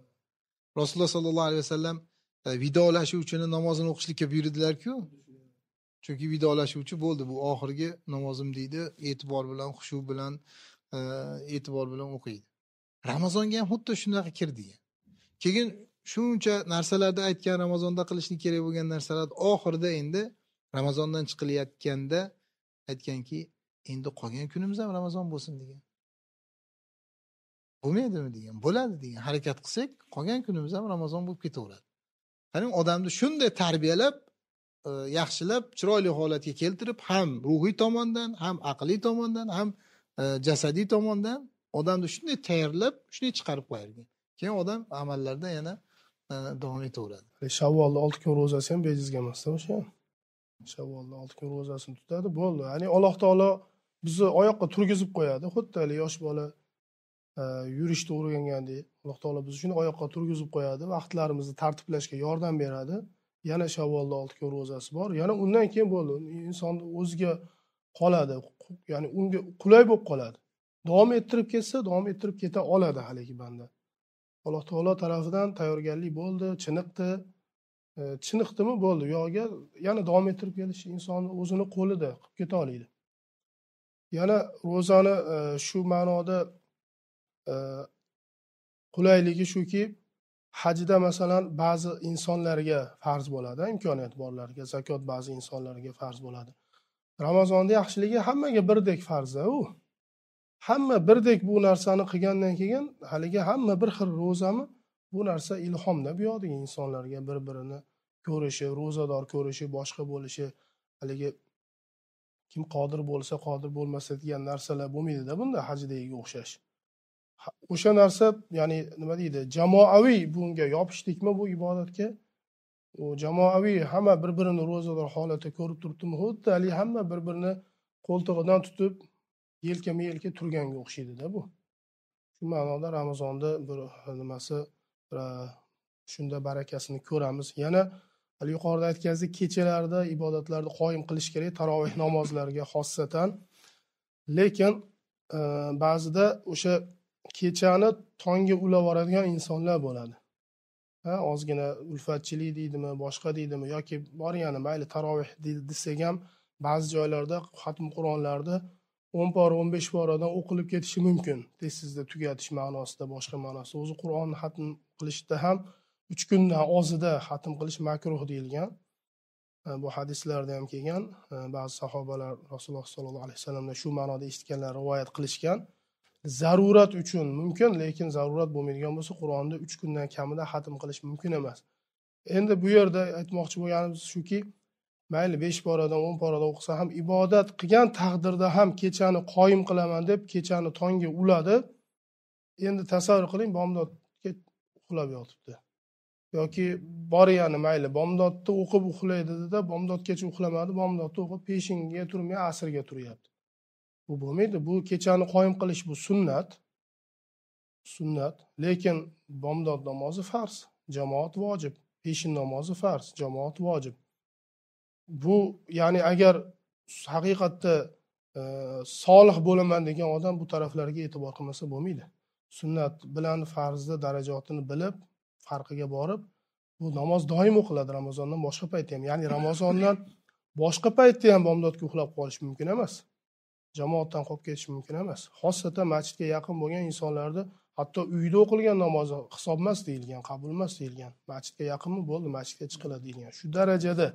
rasululloh sollallohu alayhi vasallam e, vidolashuvchini namozini o'qishlikka buyurdilarku chunki vidolashuvchi bo'ldi bu oxirgi namozim deydi e'tibor bilan xushu bilan e, e'tibor bilan o'qiydi ramazonga ham xuddi shunaqa kir degan keyin shuncha narsalarni aytgan ramazonda qilishni kerak bo'lgan narsalar oxirida endi ramazondan chiqilayotganda aytganki endi qolgan kunimiz ham ramazon bo'lsin degan bo'lmaydimi degan bo'ladi degan harakat qilsak qolgan kunimiz ham ramazon bo'lib ketaveradi qarang odamni shunday tarbiyalab e, yaxshilab chiroyli holatga keltirib ham ruhiy tomondan ham aqliy tomondan ham e, jasadiy tomondan odamni shunday tayyorlab shunday chiqarib qo'yargan keyin odam amallarda yana e, davom etaveradi shavvolni olti kun ro'zasi ham bejizga emasda o'sha shavvolni olti kun ro'zasini tutadi, bo'ldi. Ya'ni Alloh taolo bizni oyoqqa turgizib qo'yadi. Xuddi hali yosh bola e, yurishni o'rgangandek, Alloh taolo bizni shuni oyoqqa turgizib qo'yadi, vaqtlarimizni tartiblashga yordam beradi. Yana shavvolni olti kun ro'zasi bor. Yana undan keyin bo'ldi, inson o'ziga qoladi, ya'ni unga qulay bo'lib qoladi. Davom ettirib ketsa, davom ettirib keta oladi haligi banda. Alloh taolo tarafidan tayyorgarlik bo'ldi, chiniqdi. chiniqdimi bo'ldi u yog'iga yana davom ettirib kelish insonni o'zini qo'lida qilib keta oladi yana ro'zani e, shu ma'noda e, qulayligi shuki hajda masalan ba'zi insonlarga farz bo'ladi imkoniyat borlarga zakot ba'zi insonlarga farz bo'ladi ramazonni yaxshiligi hammaga birdek farzda u hamma birdek bu narsani qilgandan keyin haligi hamma bir xil ro'zami bu narsa ilhomda bu yoqdagi insonlarga bir birini ko'rishi ro'zador ko'rishi boshqa bo'lishi haligi kim qodir bo'lsa qodir bo'lmasa degan narsalar bo'lmaydida bunda hajdagiga o'xshash o'sha narsa ya'ni nima deydi jamoaviy bunga yopishdikmi bu ibodatga u jamoaviy hamma bir birini ro'zador holatda ko'rib turibdimi xuddi haligi hamma bir birini qo'ltig'idan tutib yelkama yelka turganga o'xshaydida bu shu ma'noda ramazonda bir nimasi shunda barakasini ko'ramiz yana hali yuqorida aytganingizdek kechalarda ibodatlarni qoyim qilish kerak taroveh namozlariga xossatan lekin e, ba'zida o'sha kechani tongga ulab yuboradigan insonlar bo'ladi ha ozgina ulfatchilik deydimi boshqa deydimi yoki bor yana mayli taroveh desak ham ba'zi joylarda xatm qur'onlarni o'n pora o'n besh poradan o'qilib ketishi mumkin tez tezda tugatish ma'nosida boshqa ma'nosida o'zi qur'on xatm qilishda ham uch kundan ozida xatm qilish makruh deyilgan e, bu hadislarda ham kelgan e, ba'zi sahobalar rasululloh sollallohu alayhi vasallamdan shu ma'noda eshitganlar rivoyat qilishgan zarurat uchun mumkin lekin zarurat bo'lmaydigan bo'lsa qur'onni uch kundan kamida xatm qilish mumkin emas endi bu yerda aytmoqchi bo'lganimiz shuki mayli besh poradan o'n poradan o'qisa ham ibodat qilgan taqdirda ham kechani qoyim qilaman deb kechani tongga uladi endi tasavvur qiling bomdod uxlab yotibdi yoki bor yani mayli bomdodni o'qib dedida bomdodgacha uxlamadi bomdodni o'qib peshinga turmay asrga turyapti bu bo'lmaydi bu kechani qoyim qilish bu sunnat sunnat lekin bomdod namozi farz jamoat vojib peshin namozi farz jamoat vojib bu ya'ni agar haqiqatda e, solih bo'laman degan odam bu taraflarga e'tibor qilmasa bo'lmaydi sunnat bilan farzni darajotini bilib farqiga borib bu namoz doim o'qiladi ramazondan boshqa paytda ham ya'ni ramazondan boshqa paytda ham bomdodga uxlab qolish mumkin emas jamoatdan qolib ketish mumkin emas xosata masjidga yaqin bo'lgan insonlarda hatto uyda o'qilgan namoz hisob emas deyilgan qabul emas deyilgan masjidga yaqinmi bo'ldi masjidga chiqiladi deyilgan shu darajada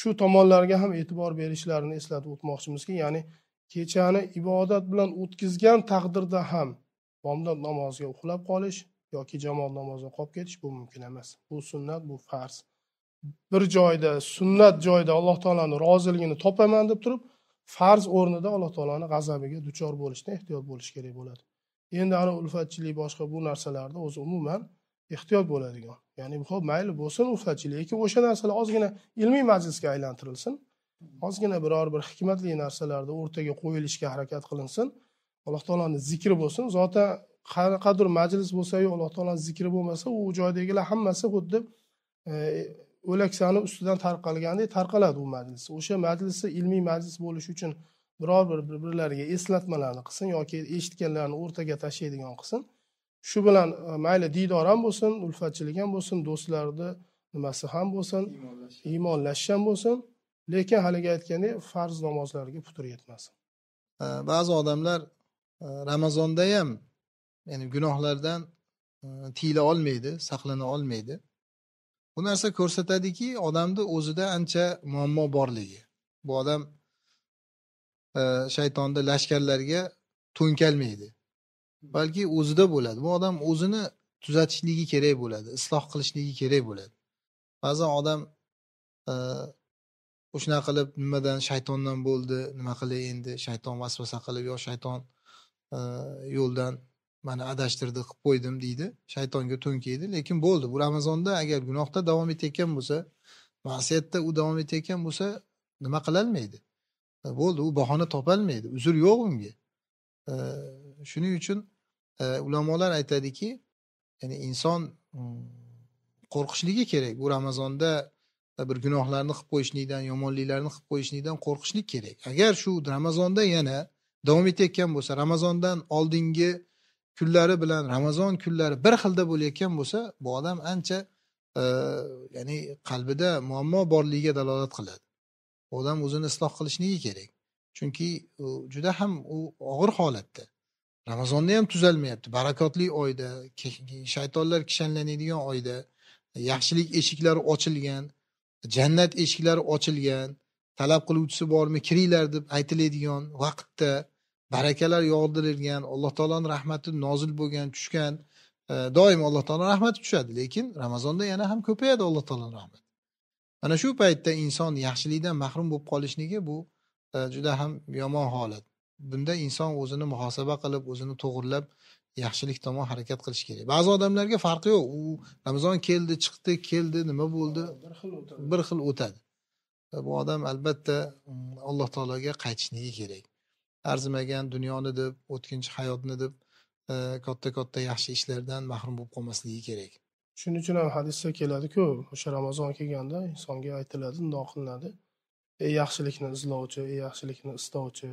shu tomonlarga ham e'tibor berishlarini eslatib o'tmoqchimizki ya'ni kechani ibodat bilan o'tkazgan taqdirda ham bomdod namoziga uxlab qolish yoki jamoat namozini qolib ketish bu mumkin emas bu sunnat bu farz bir joyda sunnat joyida alloh taoloni roziligini topaman deb turib farz o'rnida alloh taoloni g'azabiga duchor bo'lishdan ehtiyot bo'lish kerak bo'ladi endi ana ulfatchilik boshqa bu narsalarda o'zi umuman ehtiyot bo'ladigan ya'ni ho'p mayli bo'lsin ulfatchilik lekin o'sha narsalar ozgina ilmiy majlisga aylantirilsin ozgina biror bir hikmatli narsalarda o'rtaga qo'yilishga harakat qilinsin alloh taoloni zikri bo'lsin zotan qanaqadir majlis bo'lsayu alloh taoloni zikri bo'lmasa u joydagilar hammasi xuddi e, o'laksani ustidan tarqalgandek tarqaladi u majlis o'sha majlisni ilmiy majlis bo'lishi uchun biror bir bir birlariga eslatmalarni qilsin yoki eshitganlarini o'rtaga tashlaydigan qilsin shu bilan e, mayli diydor ham bo'lsin ulfatchilik ham bo'lsin do'stlarni nimasi ham bo'lsin iymonlashish ham bo'lsin lekin haligi aytgandek farz namozlariga putur yetmasin e, ba'zi odamlar ramazonda ham ya'ni gunohlardan e, tiyila olmaydi saqlana olmaydi bu narsa ko'rsatadiki odamni o'zida ancha muammo borligi bu odam e, shaytonni lashkarlariga to'nkalmaydi balki o'zida bo'ladi bu odam o'zini tuzatishligi kerak bo'ladi isloh qilishligi kerak bo'ladi ba'zan odam e, o'shanaqa qilib nimadan shaytondan bo'ldi nima qilay endi shayton vasvasa qilib yo shayton yo'ldan mani adashtirdi qilib qo'ydim deydi shaytonga to'nkaydi lekin bo'ldi bu ramazonda agar gunohda davom etayotgan bo'lsa ma'siyatda u davom etayotgan bo'lsa nima qilolmaydi e, bo'ldi u bahona topolmaydi uzr yo'q unga shuning uchun e, ulamolar aytadiki ya'ni inson mm, qo'rqishligi kerak bu ramazonda bir gunohlarni qilib qo'yishlikdan yomonliklarni qilib qo'yishlikdan qo'rqishlik kerak agar shu ramazonda yana davom etayotgan bo'lsa ramazondan oldingi kunlari bilan ramazon kunlari bir xilda bo'layotgan bo'lsa bu odam ancha e, ya'ni qalbida muammo borligiga dalolat qiladi u odam o'zini isloh qilishligi kerak chunki juda ham u og'ir holatda ramazonni ham tuzalmayapti barakotli oyda shaytonlar kishanlanadigan oyda yaxshilik eshiklari ochilgan jannat eshiklari ochilgan talab qiluvchisi bormi kiringlar deb aytiladigan vaqtda barakalar yog'dirilgan alloh taoloni rahmati nozil bo'lgan tushgan e, doim alloh taoloni rahmati tushadi lekin ramazonda yana ham ko'payadi alloh taoloni rahmati mana shu paytda inson yaxshilikdan mahrum bo'lib qolishligi bu e, juda ham yomon holat bunda inson o'zini muhosaba qilib o'zini to'g'irlab yaxshilik tomon harakat qilish kerak ba'zi odamlarga farqi yo'q u ramazon keldi chiqdi keldi nima bo'ldi bir xil o'tadi bu odam albatta mm, alloh taologa qaytishligi kerak arzimagan dunyoni deb o'tkinchi hayotni deb e, katta katta yaxshi ishlardan mahrum bo'lib qolmasligi kerak shuning uchun ham hadisda keladiku o'sha ramazon kelganda insonga aytiladi mundoq qilinadi ey yaxshilikni izlovchi ey yaxshilikni istovchi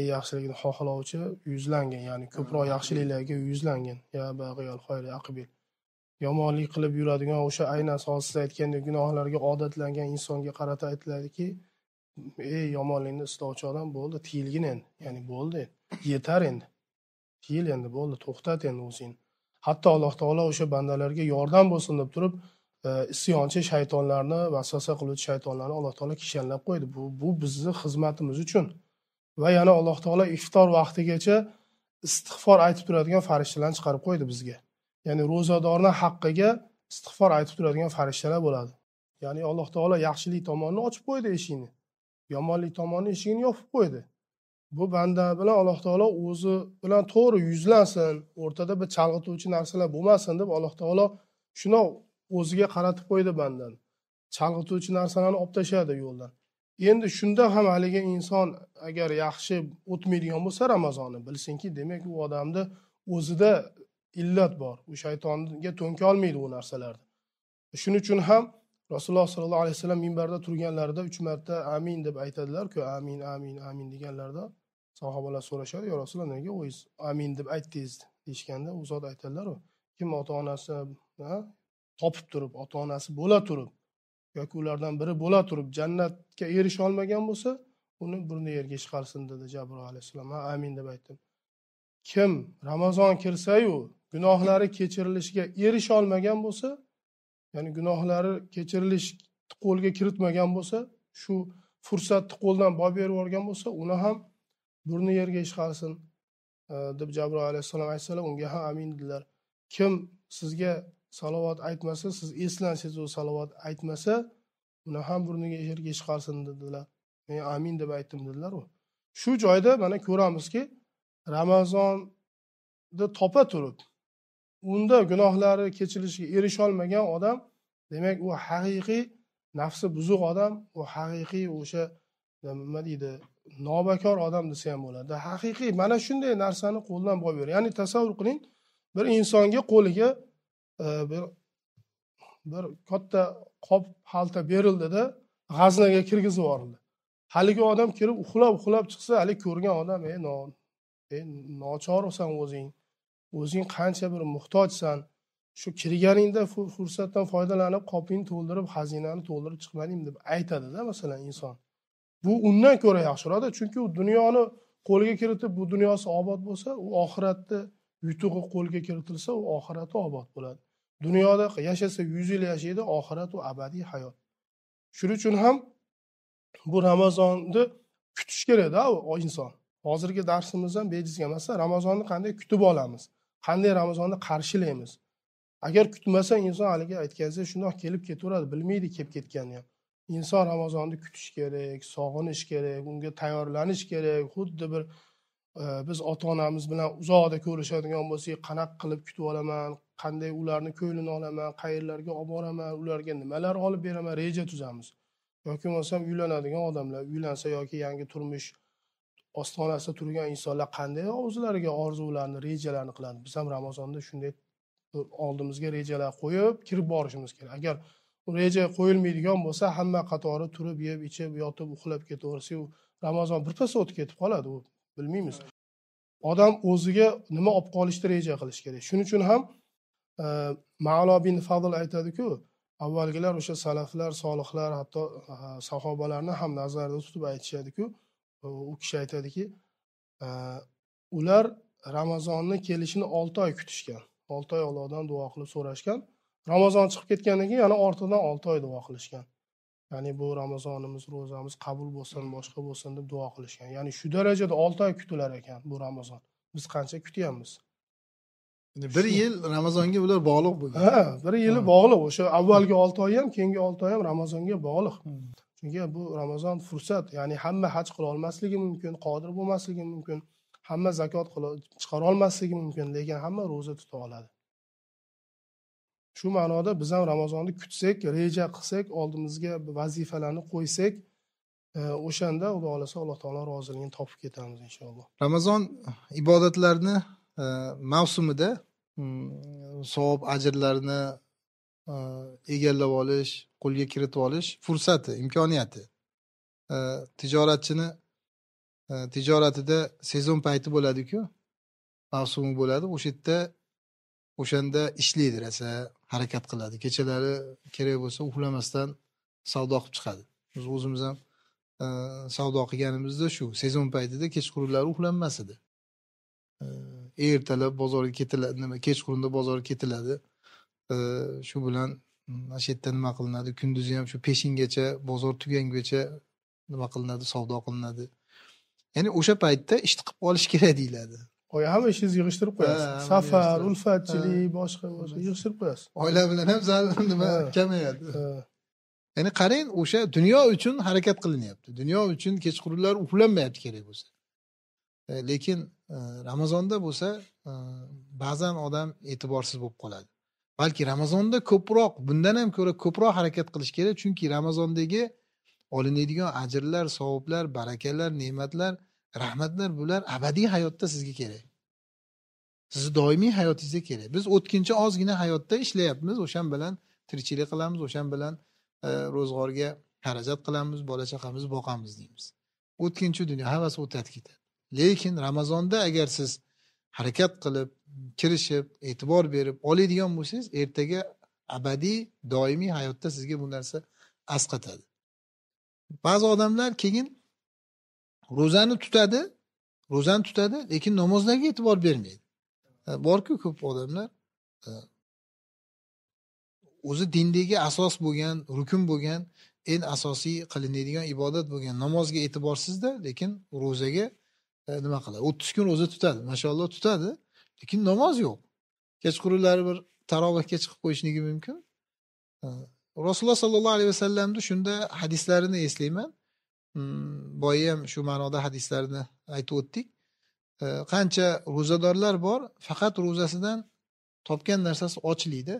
ey yaxshilikni xohlovchi yuzlangin ya'ni ko'proq yaxshiliklarga yuzlangin ya yomonlik qilib yuradigan o'sha aynan siz aytgandek gunohlarga odatlangan insonga qarata aytiladiki ey yomonlikni istovchi odam bo'ldi tiyilgin endi ya'ni bo'ldi yetar endi tiyil endi bo'ldi to'xtat endi o'zingni hatto alloh taolo o'sha bandalarga yordam bo'lsin deb turib e, isyonchi shaytonlarni vasvasa qiluvchi shaytonlarni alloh taolo kishanlab qo'ydi bu bu bizni xizmatimiz uchun va yana alloh taolo iftor vaqtigacha istig'for aytib turadigan farishtalarni chiqarib qo'ydi bizga ya'ni ro'zadorni haqqiga istig'for aytib turadigan farishtalar bo'ladi ya'ni alloh taolo yaxshilik tomonni ochib qo'ydi eshikni yomonlik tomonni eshigini yopib qo'ydi bu banda bilan alloh taolo o'zi bilan to'g'ri yuzlansin o'rtada bir chalg'ituvchi narsalar bo'lmasin deb alloh taolo shundoq o'ziga qaratib qo'ydi bandani chalg'ituvchi narsalarni olib tashladi yo'ldan endi shunda ham haligi inson agar yaxshi o'tmaydigan bo'lsa ramazonni bilsinki demak u odamni o'zida illat bor u shaytonga to'nka olmaydi u narsalarni shuning uchun ham rasululloh sollallohu alayhi vasallam minbarda turganlarida uch marta amin deb aytadilarku amin amin amin deganlarida sahobalar so'rashadi yo rasululloh nega o'ziz amin deb aytdingiz deyishganda u zot aytadilaru kim ota onasi topib turib ota onasi bo'la turib yoki ulardan biri bo'la turib jannatga erisha olmagan bo'lsa uni burni yerga chiqarsin dedi jabroil alayhissalom ha amin deb aytdim kim ramazon kirsayu gunohlari kechirilishiga erisha olmagan bo'lsa ya'ni gunohlari kechirilish qo'lga kiritmagan bo'lsa shu fursatni qo'ldan boy berib yuborgan bo'lsa uni ham burni yerga ishqalsin e, deb jabroil alayhissalom aytsalar unga ham amin dedilar kim sizga salovat aytmasa siz eslansangiz u salovat aytmasa uni ham burniga yerga ishqalsin dedilar men amin deb aytdim dedilar u shu joyda mana ko'ramizki ramazonni topa turib unda gunohlari kechirilishiga erisholmagan odam demak u haqiqiy nafsi buzuq odam u haqiqiy o'sha nima deydi nobakor odam desa ham bo'ladi haqiqiy mana shunday narsani qo'ldan boy beradi ya'ni tasavvur qiling bir insonga qo'liga e, bir bir katta qop xalta berildida g'aznaga kirgizib yuborildi haligi odam kirib uxlab uxlab chiqsa haligi ko'rgan odam ey nochorsan o'zing o'zing qancha bir muhtojsan shu kirganingda fursatdan foydalanib qopingni to'ldirib xazinani to'ldirib chiqmading deb aytadida masalan inson bu undan ko'ra yaxshiroqda chunki u dunyoni qo'lga kiritib bu dunyosi obod bo'lsa u oxiratni yutug'i qo'lga kiritilsa u oxirati obod bo'ladi dunyoda yashasa yuz yil yashaydi oxirat u abadiy hayot shuning uchun ham bu ramazonni kutish kerakda inson hozirgi darsimiz ham bejizga emas ramazonni qanday kutib olamiz qanday ramazonni qarshilaymiz agar kutmasa inson haligi aytgansiz shundoq kelib ketaveradi bilmaydi kelib ketganini ham inson ramazonni kutish kerak sog'inish kerak unga tayyorlanish kerak xuddi bir e, biz ota onamiz bilan uzoqda ko'rishadigan bo'lsak qanaqa qilib kutib olaman qanday ularni ko'nglini olaman qayerlarga olib boraman ularga nimalar olib beraman reja tuzamiz yoki bo'lmasam uylanadigan odamlar uylansa yoki yangi turmush ostonasida turgan insonlar qanday o'zlariga orzularni rejalarni qiladi biz ham ramazonda shunday oldimizga rejalar qo'yib kirib borishimiz kerak agar reja qo'yilmaydigan bo'lsa hamma qatori turib yeb ichib yotib uxlab u ramazon birpasda o'tib ketib qoladi u bilmaymiz odam o'ziga nima olib qolishni reja qilish kerak shuning uchun ham e, malo bin fadl aytadiku avvalgilar o'sha salaflar solihlar hatto sahobalarni ham nazarda tutib aytishadiku u kishi aytadiki ular ramazonni kelishini olti oy kutishgan olti oy ollohdan duo qilib so'rashgan ramazon chiqib ketgandan keyin yana ortidan olti oy duo qilishgan ya'ni bu ramazonimiz ro'zamiz qabul bo'lsin boshqa bo'lsin deb duo qilishgan ya'ni shu darajada olti oy kutilar ekan bu ramazon biz qancha kutyapmiz bir yil ramazonga ular bog'liq bo'lgan ha bir yili bog'liq o'sha avvalgi olti oy ham keyingi olti oy ham ramazonga bog'liq hmm. chunki bu ramazon fursat ya'ni hamma haj qila olmasligi mumkin qodir bo'lmasligi mumkin hamma zakot chiqara olmasligi mumkin lekin hamma ro'za tuta oladi shu ma'noda biz ham ramazonni kutsak reja qilsak oldimizga vazifalarni qo'ysak e, o'shanda xudo xohlasa alloh taolo roziligini topib ketamiz inshaalloh ramazon ibodatlarni e, mavsumida mm, savob ajrlarni egallab olish qo'lga kiritib olish fursati imkoniyati tijoratchini tijoratida sezon payti bo'ladiku mavsumi bo'ladi o'sha yerda o'shanda ishlaydi rosa harakat qiladi kechalari kerak bo'lsa uxlamasdan savdo qilib chiqadi biz o'zimiz ham savdo qilganimizda shu sezon paytida kechqurunlari uxlanmas edi ertalab bozorga ketiladi nima kechqurunda bozorga ketiladi shu bilan mm, mana shu yerda nima qilinadi kunduzi ham shu peshingacha bozor tugangacha nima qilinadi savdo qilinadi ya'ni o'sha paytda ishni qilib olish kerak deyiladi ham ishingizni yig'ishtirib qo'yasiz safar ulfatchilik boshqa boshqa yig'ishtirib qo'yasiz oila bilan ham sal nima kamayadi ya'ni qarang o'sha dunyo uchun harakat qilinyapti dunyo uchun kechqurunlar uxlanmayapti kerak bo'lsa e, lekin e, ramazonda bo'lsa e, ba'zan odam e'tiborsiz bo'lib qoladi balki ramazonda ko'proq bundan ham ko'ra ko'proq harakat qilish kerak chunki ramazondagi olinadigan ajrlar savoblar barakalar ne'matlar rahmatlar bular abadiy hayotda sizga kerak sizni doimiy hayotingizga kerak biz o'tkinchi ozgina hayotda ishlayapmiz o'shan bilan tirikchilik qilamiz o'shan bilan e, ro'zg'orga xarajat qilamiz bola chaqamizni boqamiz deymiz o'tkinchi dunyo havas o'tadi ketadi lekin ramazonda agar siz harakat qilib kirishib e'tibor berib oladigan bo'lsangiz ertaga abadiy doimiy hayotda sizga bu narsa asqatadi ba'zi odamlar keyin ro'zani tutadi ro'zani tutadi lekin namozlarga e'tibor bermaydi borku ko'p odamlar o'zi dindagi asos bo'lgan rukun bo'lgan eng asosiy qilinadigan ibodat bo'lgan namozga e'tiborsizda lekin ro'zaga E, nima qiladi o'ttiz kun ro'za tutadi mashalloh tutadi lekin namoz yo'q kechqurunlari bir tarovehga chiqib qo'yishligi mumkin e, rasululloh sollallohu alayhi vasallamni shunda hadislarini eslayman mm, boya ham shu ma'noda hadislarini aytib o'tdik e, qancha ro'zadorlar bor faqat ro'zasidan topgan narsasi ochlikda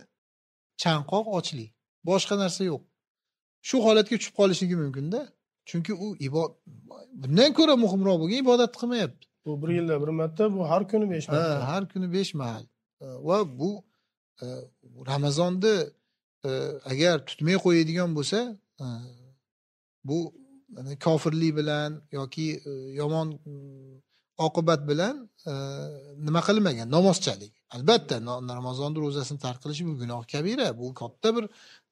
chanqoq ochlik boshqa narsa yo'q shu holatga tushib qolishligi mumkinda chunki u bundan ko'ra muhimroq bo'lgan ibodat qilmayapti bu bir yilda bir marta bu har kuni besh marta har kuni besh mahal e, va bu e, ramazonni e, agar tutmay qo'yadigan bo'lsa bu kofirlik bilan yoki yomon mm, oqibat bilan nima qilmagan namozchalik albatta ramazonni ro'zasini tark qilish bu gunoh kabira bu katta bir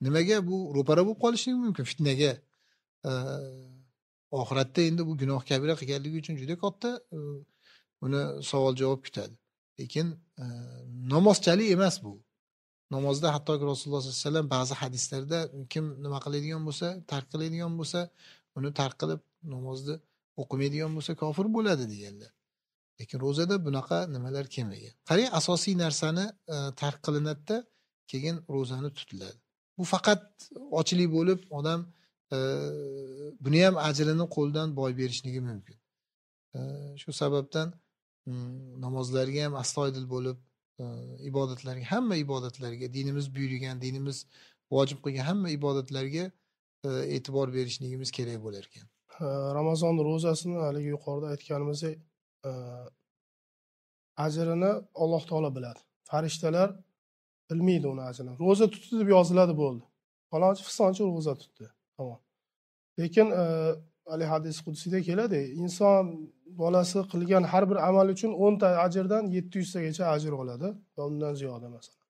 nimaga bu ro'para bo'lib qolishi mumkin fitnaga oxiratda endi bu gunoh kabira qilganligi uchun juda katta uni savol javob kutadi lekin namozchalik emas bu namozda hattoki rasululloh sollallohu alayhi vasallam ba'zi hadislarda kim nima qiladigan bo'lsa tark qiladigan bo'lsa uni tark qilib namozni o'qimaydigan bo'lsa kofir bo'ladi deganlar lekin ro'zada bunaqa nimalar kelmagan qarang asosiy narsani tark qilinadida keyin ro'zani tutiladi bu faqat ochlik bo'lib odam buni ham ajrini qo'ldan boy berishligi mumkin shu sababdan mm, namozlarga ham astoydil bo'lib ibodatlarga hamma ibodatlarga dinimiz buyurgan dinimiz vojib qilgan hamma ibodatlarga e'tibor berishligimiz kerak bo'lar ekan ramazon ro'zasini haligi yuqorida aytganimizdek ajrini alloh taolo biladi farishtalar bilmaydi uni ajrini ro'za tutdi deb yoziladi bo'ldi falonchi fisonchi ro'za tutdi tamom lekin haligi e, hadis qudsiyda keladi inson bolasi qilgan har bir amal uchun o'nta ajrdan yetti yuztagacha ajr oladi va undan ziyoda masalan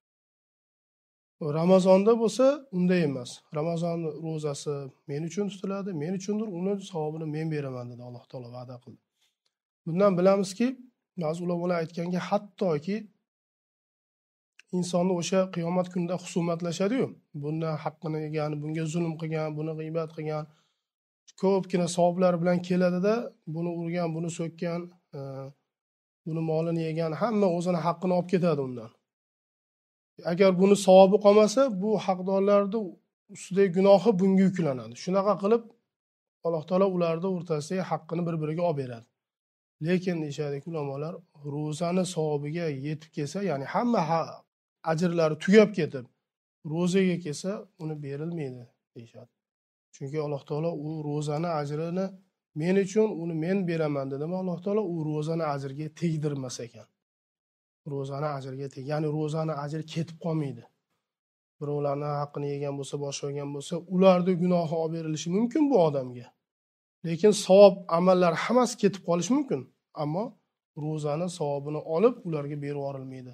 ramazonda bo'lsa unday emas ramazon ro'zasi men uchun tutiladi men uchundir uni savobini men beraman dedi alloh taolo va'da qildi bundan bilamizki ba'zi ulamolar aytganki hattoki insonni o'sha qiyomat kunida husumatlashadiyu buni haqqini yegan bunga zulm qilgan buni g'iybat qilgan ko'pgina savoblar bilan keladida buni urgan buni so'kkan e, buni molini yegan hamma o'zini haqqini olib ketadi undan agar buni savobi qolmasa bu haqdorlarni ustidagi gunohi bunga yuklanadi shunaqa qilib alloh taolo ularni o'rtasidagi haqqini bir biriga olib beradi lekin deyishadiki ulamolar ro'zani savobiga yetib kelsa ya'ni hamma ajrlari tugab ketib ro'zaga kelsa uni berilmaydi deyishadi chunki alloh taolo u ro'zani ajrini men uchun uni men beraman dedimi alloh taolo u ro'zani ajrga tegdirmas ekan ro'zani ajrga teg ya'ni ro'zani ajri ketib qolmaydi birovlarni haqqini yegan bo'lsa boshqa yegan bo'lsa ularni gunohi olib berilishi mumkin bu odamga lekin savob amallar hammasi ketib qolishi mumkin ammo ro'zani savobini olib ularga berib yuborilmaydi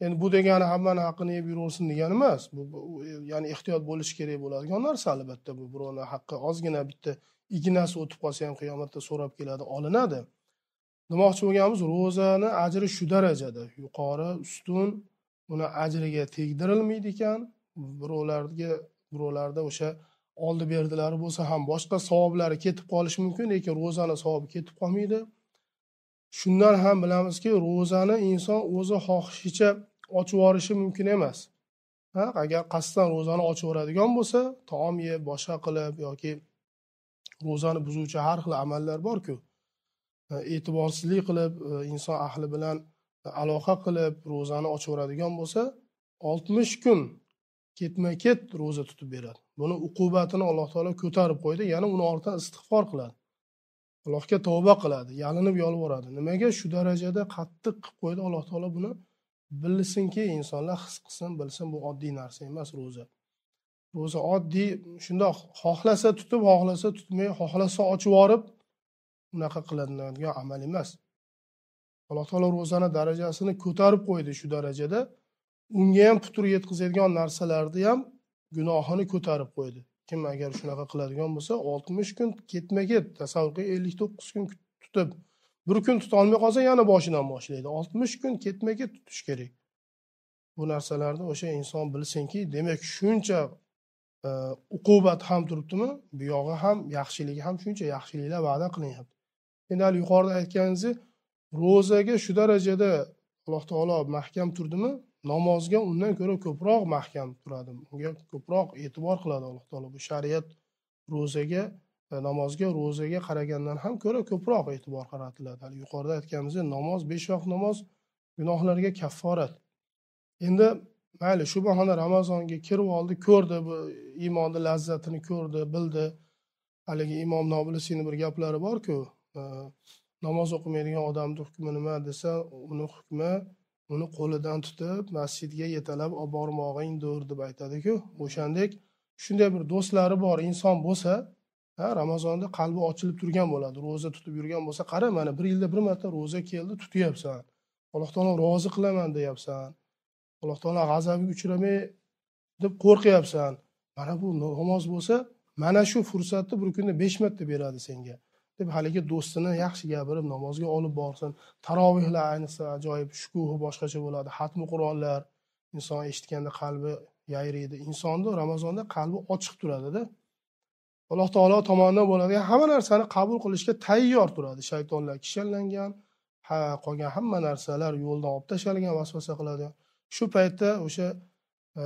endi bu degani hammani haqqini yeb yuraversin degani emas bu ya'ni ehtiyot bo'lish kerak bo'ladigan narsa albatta bu birovni haqqi ozgina bitta ignasi o'tib qolsa ham qiyomatda so'rab keladi olinadi demoqchi bo'lganimiz ro'zani ajri shu darajada yuqori ustun uni ajriga tegdirilmaydi ekan birovlarga birovlarda o'sha oldi berdilari bo'lsa ham boshqa savoblari ketib qolishi mumkin lekin ro'zani savobi ketib qolmaydi shundan ham bilamizki ro'zani inson o'zi xohishicha ochib yuborishi mumkin emas agar qasddan ro'zani ochib yuboradigan bo'lsa taom yeb boshqa qilib yoki ro'zani buzuvchi har xil amallar borku e'tiborsizlik qilib e, inson ahli bilan aloqa qilib ro'zani ochaveradigan bo'lsa oltmish kun ketma ket ro'za tutib beradi buni uqubatini alloh taolo ko'tarib qo'ydi ya'ni uni ortidan istig'for qiladi allohga tavba qiladi yalinib yolvoradi nimaga shu darajada qattiq qilib qo'ydi alloh taolo buni bilsinki insonlar his qilsin bilsin bu oddiy narsa emas ro'za ro'za oddiy shundoq xohlasa tutib xohlasa tutmay xohlasa ochib yuborib unaqa qilinadigan amal emas alloh taolo ro'zani darajasini ko'tarib qo'ydi shu darajada unga ham putur yetkazadigan narsalarni ham gunohini ko'tarib qo'ydi kim agar shunaqa qiladigan bo'lsa oltmish kun ketma ket tasavvur qiling ellik to'qqiz kun tutib bir kun tutolmay qolsa yana boshidan boshlaydi oltmish kun ketma ket tutish kerak bu narsalarni o'sha inson bilsinki demak shuncha e, uqubat ham turibdimi bu yog'i ham yaxshiligi ham shuncha yaxshiliklar va'da qilinyapti endi hali yuqorida aytganingizdek ro'zaga shu darajada alloh taolo mahkam turdimi namozga undan ko'ra ko'proq mahkam turadi unga ko'proq e'tibor qiladi alloh taolo bu shariat ro'zaga e, namozga ro'zaga qaragandan ham ko'ra ko'proq e'tibor qaratiladi hali yuqorida aytganimizdek namoz besh vaqt namoz gunohlarga kafforat endi mayli shu bahona ramazonga kirib oldi ko'rdi bu iymonni lazzatini ko'rdi bildi haligi imom nobilisini bir gaplari borku e, namoz o'qimaydigan odamni hukmi nima desa uni hukmi uni qo'lidan tutib masjidga yetalab olib bormog'ing dur deb aytadiku o'shandek shunday bir do'stlari bor inson bo'lsa ha ramazonda qalbi ochilib turgan bo'ladi ro'za tutib yurgan bo'lsa qara mana bir yilda bir marta ro'za keldi tutyapsan alloh taolo rozi qilaman deyapsan alloh taolo g'azabiga uchramay deb qo'rqyapsan mana bu namoz bo'lsa mana shu fursatni bir kunda besh marta beradi senga deb haligi do'stini yaxshi gapirib namozga olib borsin tarovihlar ayniqsa ajoyib shukuhi boshqacha bo'ladi hatmi qur'onlar inson eshitganda qalbi yayraydi insonni ramazonda qalbi ochiq turadida alloh taolo tomonidan bo'ladigan hamma narsani qabul qilishga tayyor turadi shaytonlar kishanlangan ha qolgan hamma narsalar yo'ldan olib tashlangan vasvasa qiladi shu paytda o'sha e,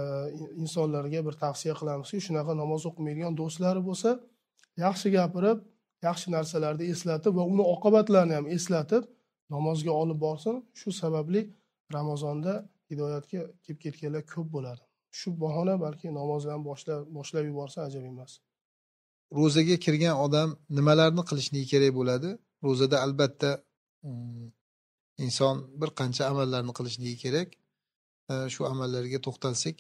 insonlarga bir tavsiya qilamizki shunaqa namoz o'qimaydigan do'stlari bo'lsa yaxshi gapirib yaxshi narsalarni eslatib va uni oqibatlarini ham eslatib namozga olib borsin shu sababli ramazonda hidoyatga kelib ketganlar ko'p bo'ladi shu bahona balki namozni ham boshlab boshlab yuborsa ajab emas ro'zaga kirgan odam nimalarni qilishligi kerak bo'ladi ro'zada albatta mm, inson bir qancha amallarni qilishligi kerak e, shu amallarga to'xtalsak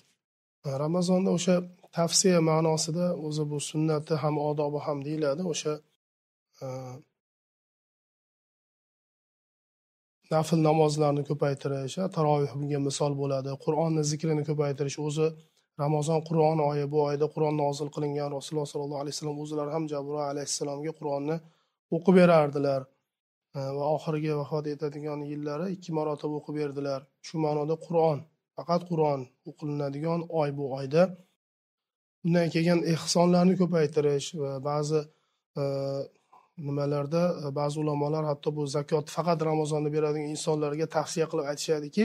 e, ramazonda o'sha tavsiya ma'nosida o'zi bu sunnati ham odobi ham deyiladi o'sha Э, nafl namozlarni ko'paytirish taroih bunga misol bo'ladi qur'onni zikrini ko'paytirish o'zi ramazon qur'on oyi bu oyda qur'on nozil qilingan rasululloh sollallohu alayhi vasallam o'zlari ham jabroil alayhissalomga qur'onni o'qib berardilar va oxirgi vafot etadigan yillari ikki marotaba o'qib berdilar shu ma'noda qur'on faqat qur'on o'qilinadigan oy bu oyda undan kelgan ehsonlarni ko'paytirish va ba'zi nimalarda e, ba'zi ulamolar hatto bu zakot faqat ramazonni beradigan insonlarga tavsiya qilib aytishadiki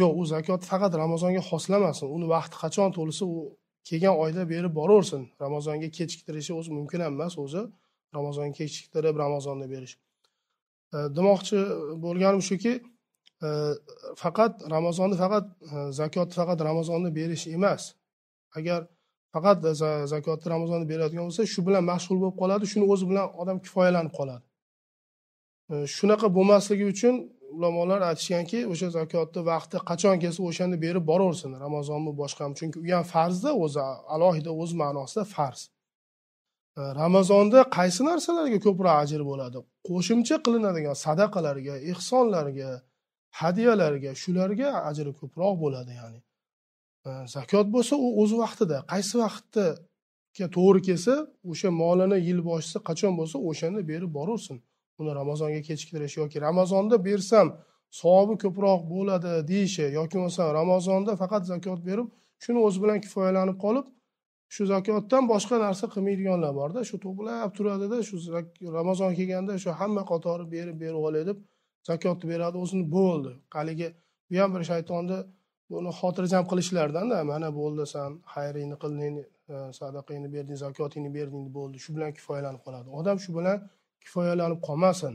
yo'q u zakot faqat ramazonga xoslamasin uni vaqti qachon to'lsa u kelgan oyda berib boraversin ramazonga kechiktirishi o'zi mumkin emas o'zi ramazonga kechiktirib ramazonda berish e, demoqchi bo'lganim shuki e, faqat ramazonni faqat zakotni faqat ramazonda berish emas agar faqat zakotni ramazonda beradigan bo'lsa shu bilan mashg'ul bo'lib qoladi shuni o'zi bilan odam kifoyalanib qoladi e, shunaqa bo'lmasligi uchun ulamolar aytishganki o'sha zakotni vaqti qachon kelsa o'shanda berib boraversin ramazonmi boshqami chunki u ham farzda o'zi alohida o'z ma'nosida farz e, ramazonda qaysi narsalarga ko'proq ajr bo'ladi qo'shimcha qilinadigan sadaqalarga ehsonlarga hadyalarga shularga ajri ko'proq bo'ladi ya'ni Э, zakot bo'lsa u o'z vaqtida qaysi vaqtda to'g'ri kelsa o'sha molini yil boshisi qachon bo'lsa o'shanda berib boraversin uni ramazonga kechiktirish yoki ramazonda bersam savobi ko'proq bo'ladi deyishi yoki bo'lmasam ramazonda faqat zakot berib shuni o'zi bilan kifoyalanib qolib shu zakotdan boshqa narsa qilmaydiganlar borda shu to'plab turadida shu ramazon kelganda shu hamma qatori berib berib olay deb zakotni beradi o'zini bo'ldi haligi bu ham bir shaytonni buni xotirjam qilishlaridan mana bo'ldi san xayringni qilding e, sadaqangni berding zakotingni berding bo'ldi shu bilan kifoyalanib qoladi odam shu bilan kifoyalanib qolmasin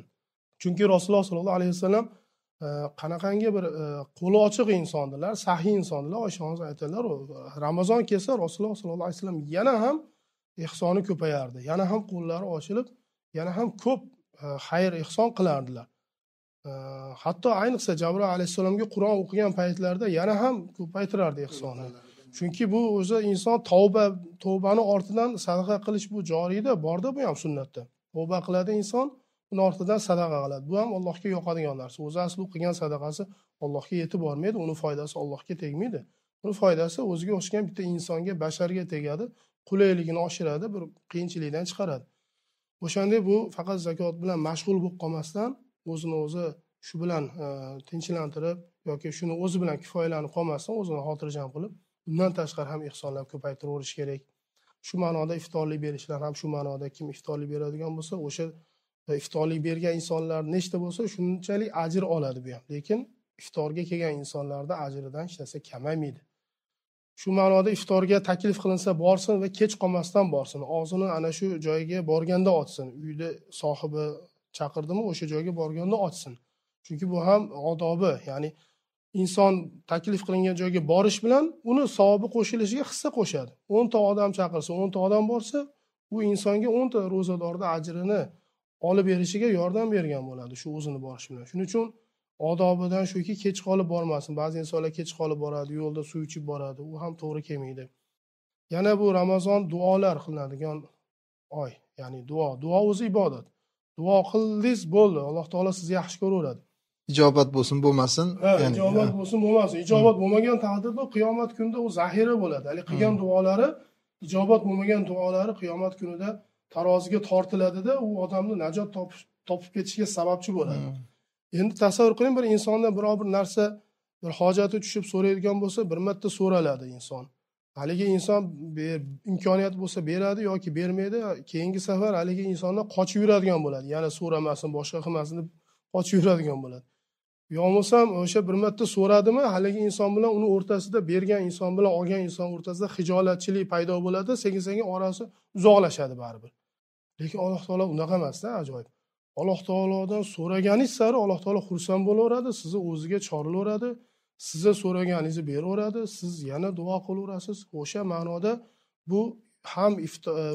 chunki rasululloh sollallohu alayhi vasallam e, qanaqangi bir e, qo'li ochiq insondilar sahiy insondilar oyshaomiz aytadilar ramazon kelsa rasululloh sollallohu alayhi vasallam yana ham ehsoni ko'payardi yana ham qo'llari ochilib yana ham ko'p xayr ehson qilardilar hatto ayniqsa jabroil alayhissalomga qur'on o'qigan paytlarida yana ham ko'paytirardi ehsonni chunki bu o'zi inson tavba tavbani ortidan sadaqa qilish bu joriyda borda bu ham sunnatda tavba qiladi inson uni ortidan sadaqa qiladi bu ham allohga yoqadigan narsa o'zi asli qilgan sadaqasi allohga yetib bormaydi uni foydasi allohga tegmaydi uni foydasi o'ziga o'xshagan bitta insonga basharga tegadi qulayligini oshiradi bir qiyinchilikdan chiqaradi o'shanday bu faqat zakot bilan mashg'ul bo'lib qolmasdan o'zini o'zi shu bilan e, tinchlantirib yoki shuni o'zi bilan kifoyalanib qolmasdan o'zini xotirjam qilib undan tashqari ham ehsonlar ko'paytiraverish kerak shu ma'noda iftorlik berishlar ham shu ma'noda kim iftorlik beradigan bo'lsa o'sha e, iftorlik bergan insonlar nechta bo'lsa shunchalik ajr oladi bu ham lekin iftorga kelgan insonlarni ajridan hech narsa kamaymaydi shu ma'noda iftorga taklif qilinsa borsin va kech qolmasdan borsin og'zini ana shu joyga borganda ochsin uyda sohibi chaqirdimi o'sha joyga borganda ochsin chunki bu ham odobi ya'ni inson taklif qilingan joyga borish bilan uni savobi qo'shilishiga hissa qo'shadi o'nta odam chaqirsa o'nta odam borsa u insonga o'nta ro'zadorni ajrini olib berishiga yordam bergan bo'ladi shu o'zini borishi bilan shuning uchun odobidan shuki kech qolib bormasin ba'zi insonlar kech qolib boradi yo'lda suv ichib boradi u ham to'g'ri kelmaydi yana bu ramazon duolar qilinadigan oy ya'ni duo duo o'zi ibodat duo qildingiz bo'ldi alloh taolo sizni yaxshi ko'raveradi ijobat bo'lsin bo'lmasin ijobat bo'lsin bo'lmasin ijobat bo'lmagan taqdirda qiyomat kunida u zaxira bo'ladi haligi qilgan hmm. duolari ijobat bo'lmagan duolari qiyomat kunida taroziga tortiladida u odamni najot topib ketishiga sababchi bo'ladi hmm. endi tasavvur qiling bir insondan biror bir narsa bir hojati tushib so'raydigan bo'lsa bir marta so'raladi inson haligi inson imkoniyat bo'lsa beradi yoki bermaydi keyingi safar haligi insondan qochib yuradigan bo'ladi yana so'ramasin boshqa qilmasin deb qochib yuradigan bo'ladi yo bo'lmasam o'sha bir marta so'radimi haligi inson bilan uni o'rtasida bergan inson bilan olgan inson o'rtasida hijolatchilik paydo bo'ladi sekin sekin orasi uzoqlashadi baribir lekin alloh taolo unaqa emasda ajoyib alloh taolodan so'raganingiz sari alloh taolo xursand bo'laveradi sizni o'ziga chorlaveradi sizni so'raganingizni beraveradi siz yana duo qilaverasiz o'sha ma'noda bu ham e,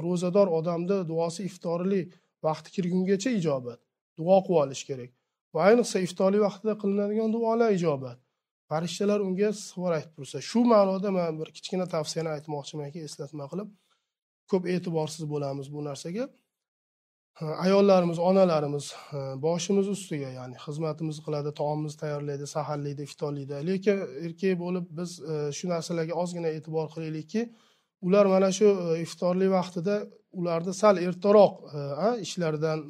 ro'zador odamni duosi iftorli vaqti kirgungacha ijobat duo qilib olish kerak va ayniqsa iftorli vaqtida qilinadigan duolar ijobat farishtalar unga istig'for aytib tursa shu ma'noda man bir kichkina tavsiyani aytmoqchimanki eslatma qilib ko'p e'tiborsiz bo'lamiz bu narsaga Э, ayollarimiz onalarimiz э, boshimiz ustiga ya'ni xizmatimiz qiladi taomimizni tayyorlaydi saharlaydi iftorlaydi lekin erkak bo'lib biz e, shu narsalarga ozgina e'tibor qilaylikki ular mana shu e, iftorlik vaqtida ularni sal ertaroq e, ishlardan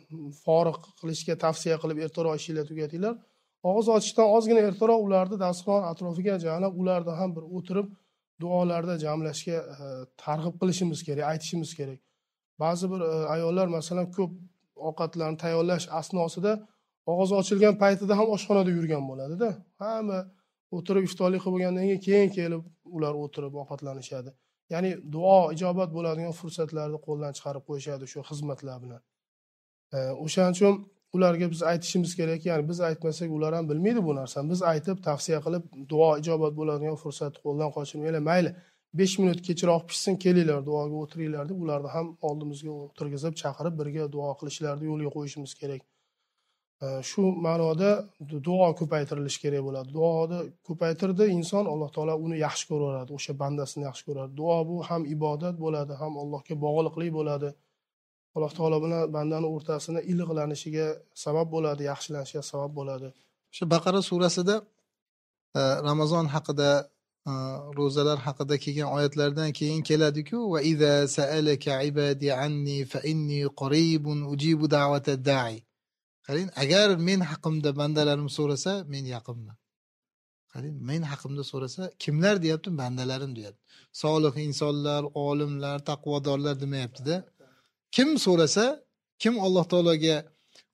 forig qilishga tavsiya qilib ertaroq ishinglar tugatinglar og'iz ochishdan ozgina ertaroq ularni dasturxon atrofiga jamlab ularni ham bir o'tirib duolarda jamlashga targ'ib qilishimiz kerak aytishimiz kerak ba'zi bir e, ayollar masalan ko'p ovqatlarni tayyorlash asnosida og'iz ochilgan paytida ham oshxonada yurgan bo'ladida hamma o'tirib iftorlik qilib bo'lgandan keyin keyin kelib ular o'tirib ovqatlanishadi ya'ni duo ijobat bo'ladigan fursatlarni qo'ldan chiqarib qo'yishadi shu xizmatlar bilan e, o'shaning uchun ularga biz aytishimiz kerak ya'ni biz aytmasak ular ham bilmaydi bu narsani biz aytib tavsiya qilib duo ijobat bo'ladigan fursatni qo'ldan qochirmanglar mayli besh minut kechroq pishsin kelinglar duoga o'tiringlar deb ularni ham oldimizga o'tirgizib chaqirib birga duo qilishlarini yo'lga qo'yishimiz kerak shu ma'noda duo ko'paytirilishi kerak bo'ladi duoni ko'paytirdi inson alloh taolo uni yaxshi ko'raveradi o'sha bandasini yaxshi ko'radi duo bu ham ibodat bo'ladi ham allohga bog'liqlik bo'ladi alloh taolo bilan bandani o'rtasini iliqlanishiga sabab bo'ladi yaxshilanishiga sabab bo'ladi o'sha baqara surasida e, ramazon haqida ro'zalar haqida kelgan oyatlardan keyin keladiku va iza saalaka ibadi anni fa inni qoribun ujibu da'vata da'i qarang agar men haqimda bandalarim so'rasa men yaqinman qarang men haqimda so'rasa kimlar deyapti bandalarim deyapti solih insonlar olimlar taqvodorlar demayaptida kim so'rasa kim alloh taologa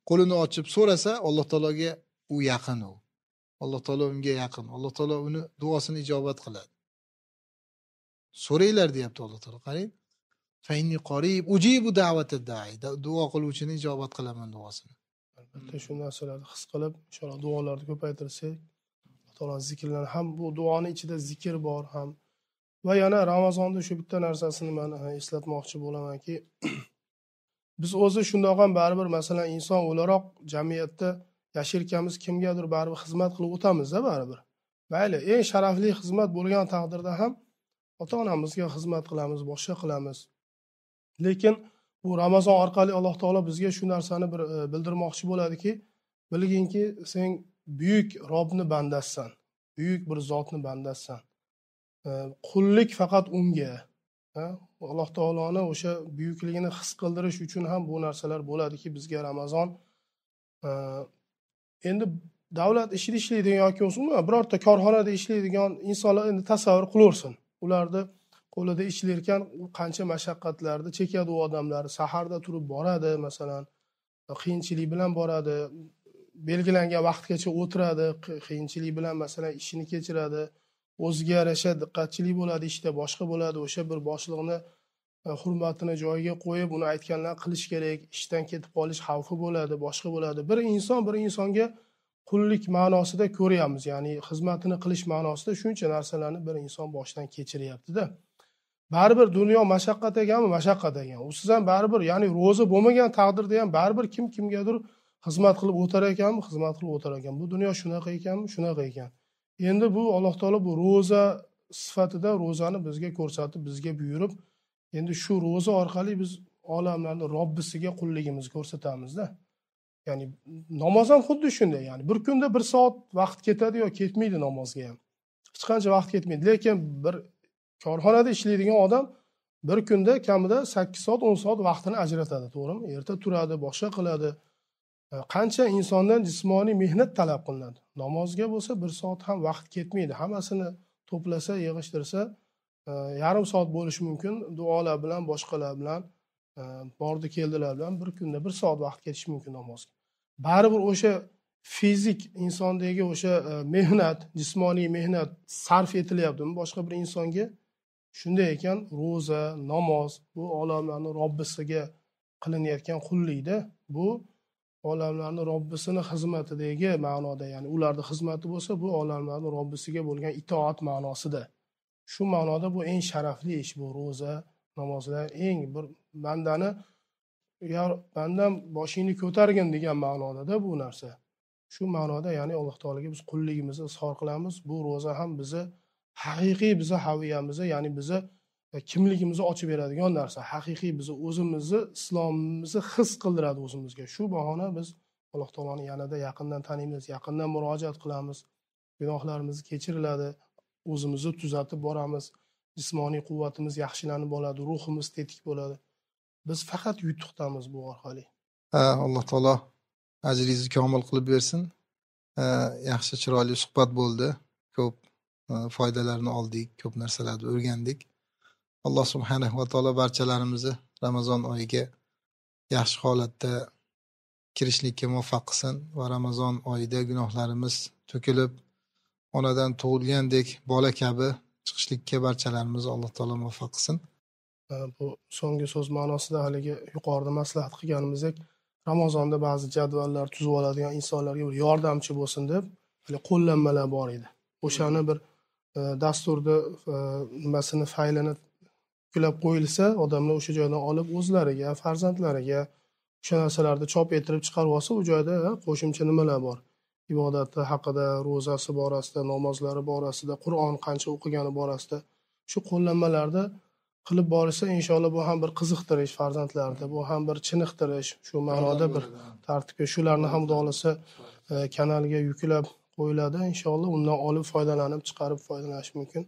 qo'lini ochib so'rasa alloh taologa u yaqin u alloh taolo unga yaqin alloh taolo uni duosini ijobat qiladi so'ranglar deyapti alloh taolo qarang dai duo qiluvchini ijobat qilaman duosini albatta shu narsalarni his qilib inshaalloh duolarni ko'paytirsak alloh taoloni zikrlari ham bu duoni ichida zikr bor ham va yana ramazonda shu bitta narsasini man e, eslatmoqchi bo'lamanki biz o'zi shundoq ham baribir masalan inson o'laroq jamiyatda tashirkamiz kimgadir baribir xizmat qilib o'tamizda baribir mayli eng sharafli xizmat bo'lgan taqdirda ham ota onamizga xizmat qilamiz boshqa qilamiz lekin bu ramazon orqali alloh taolo bizga shu narsani bir e, bildirmoqchi bo'ladiki bilginki sen buyuk robni bandasisan buyuk bir zotni bandasisan e, qullik faqat unga e, alloh taoloni o'sha buyukligini his qildirish uchun ham bu narsalar bo'ladiki bizga ramazon e, endi davlat ishida ishlaydigan yoki bo'lmasa birorta korxonada ishlaydigan insonlar endi tasavvur qilaversin ularni qo'lida ishlayotgan qancha mashaqqatlarni chekadi u odamlar saharda turib boradi masalan qiyinchilik bilan boradi belgilangan vaqtgacha o'tiradi qiyinchilik bilan masalan ishini kechiradi o'ziga yarasha diqqatchilik bo'ladi ishda boshqa bo'ladi o'sha bir boshliqni hurmatini joyiga qo'yib uni aytganlarni qilish kerak ishdan ketib qolish xavfi bo'ladi boshqa bo'ladi bir inson bir insonga qullik ma'nosida ko'ryapmiz ya'ni xizmatini qilish ma'nosida shuncha narsalarni bir inson boshidan kechiryaptida baribir dunyo mashaqqat ekanmi mashaqqat ekan usiz ham baribir ya'ni ro'za bo'lmagan taqdirda ham baribir kim kimgadir xizmat qilib o'tar ekanmi xizmat qilib o'tar ekan bu dunyo shunaqa ekanmi shunaqa ekan endi bu alloh taolo bu ro'za sifatida ro'zani bizga ko'rsatib bizga buyurib endi shu ro'za orqali biz olamlarni robbisiga qulligimizni ko'rsatamizda ya'ni namoz ham xuddi shunday ya'ni bir kunda bir soat vaqt ketadi yo ketmaydi namozga ham hech qancha vaqt ketmaydi lekin bir korxonada ishlaydigan odam bir kunda kamida sakkiz soat o'n soat vaqtini ajratadi to'g'rimi erta turadi boshqa qiladi e, qancha insondan jismoniy mehnat talab qilinadi namozga bo'lsa bir soat ham vaqt ketmaydi hammasini to'plasa yig'ishtirsa yarim soat bo'lishi mumkin duolar bilan boshqalar bilan bordi keldilar bilan bir kunda bir soat vaqt ketishi mumkin namozga baribir o'sha fizik insondagi o'sha mehnat jismoniy mehnat sarf etilyaptimi boshqa bir insonga shunday ekan ro'za namoz bu olamlarni robbisiga qilinayotgan qullikda bu olamlarni robbisini xizmatidagi ma'noda ya'ni ularni xizmati bo'lsa bu olamlarni robbisiga bo'lgan itoat ma'nosida shu ma'noda bu eng sharafli ish bu ro'za namozlar eng bir bandani yo bandam boshingni ko'targin degan ma'nodada bu narsa shu ma'noda ya'ni alloh taologa biz qulligimizni izhor qilamiz bu ro'za ham bizni haqiqiy bizni haviyamizni ya'ni bizni e, kimligimizni ochib beradigan narsa haqiqiy bizni o'zimizni islomimizni his qildiradi o'zimizga shu bahona biz alloh taoloni yanada yaqindan taniymiz yaqindan murojaat qilamiz gunohlarimiz kechiriladi o'zimizni tuzatib boramiz jismoniy quvvatimiz yaxshilanib boradi ruhimiz tetik bo'ladi biz faqat yutuqdamiz bu orqali ha alloh taolo ajringizni komil qilib bersin yaxshi chiroyli suhbat bo'ldi ko'p e, foydalarni oldik ko'p narsalarni o'rgandik alloh subhanahu va taolo barchalarimizni ramazon oyiga yaxshi holatda kirishlikka muvaffaq qilsin va ramazon oyida gunohlarimiz to'kilib onadan tug'ilgandek bola kabi chiqishlikka barchalarimizni alloh taolo muvaffaq qilsin bu so'nggi so'z ma'nosida haligi yuqorida maslahat qilganimizdek ramazonda ba'zi jadvallar tuzib oladigan insonlarga bir yordamchi bo'lsin deb qo'llanmalar bor edi o'shani bir e, dasturni e, nimasini faylini yuklab qo'yilsa odamlar o'sha joydan olib o'zlariga farzandlariga o'sha narsalarni chop ettirib chiqarib olsa u joyda qo'shimcha nimalar bor ibodati haqida ro'zasi borasida namozlari borasida qur'on qancha o'qigani borasida shu qo'llanmalarni qilib borishsa inshaalloh bu ham bir qiziqtirish farzandlarni bu ham bir chiniqtirish shu ma'noda bir tartibga shularni ham xudo xohlasa e, kanalga yuklab qo'yiladi inshaalloh undan olib foydalanib chiqarib foydalanish mumkin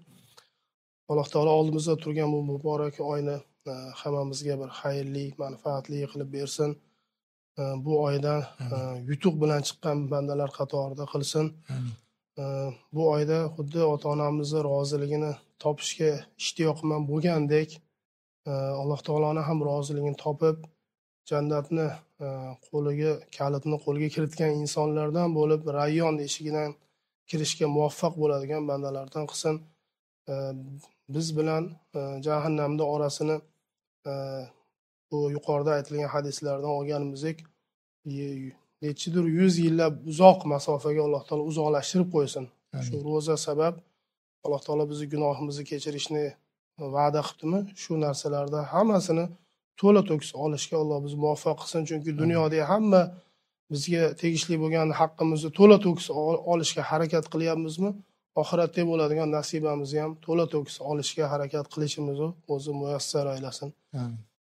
alloh taolo oldimizda turgan bu muborak oyni e, hammamizga bir xayrli manfaatli qilib bersin bu oyda yutuq bilan chiqqan bandalar qatorida qilsin bu oyda xuddi ota onamizni roziligini topishga ishtiyoqman bo'lgandek alloh taoloni ham roziligini topib jannatni qo'liga kalitni qo'lga kiritgan insonlardan bo'lib rayyon eshigidan kirishga muvaffaq bo'ladigan bandalardan qilsin biz bilan jahannamni orasini bu yuqorida aytilgan hadislardan olganimizdek e, nechidir yuz yillab uzoq masofaga alloh taolo uzoqlashtirib qo'ysin shu ro'za sabab alloh taolo bizni gunohimizni kechirishni va'da qilibdimi shu narsalarni hammasini to'la to'kis olishga alloh bizni muvaffaq qilsin chunki dunyodagi hamma bizga tegishli bo'lgan haqqimizni to'la to'kis olishga harakat qilyapmizmi oxiratda bo'ladigan nasibamizni ham to'la to'kis olishga harakat qilishimizni o'zi muyassar aylasin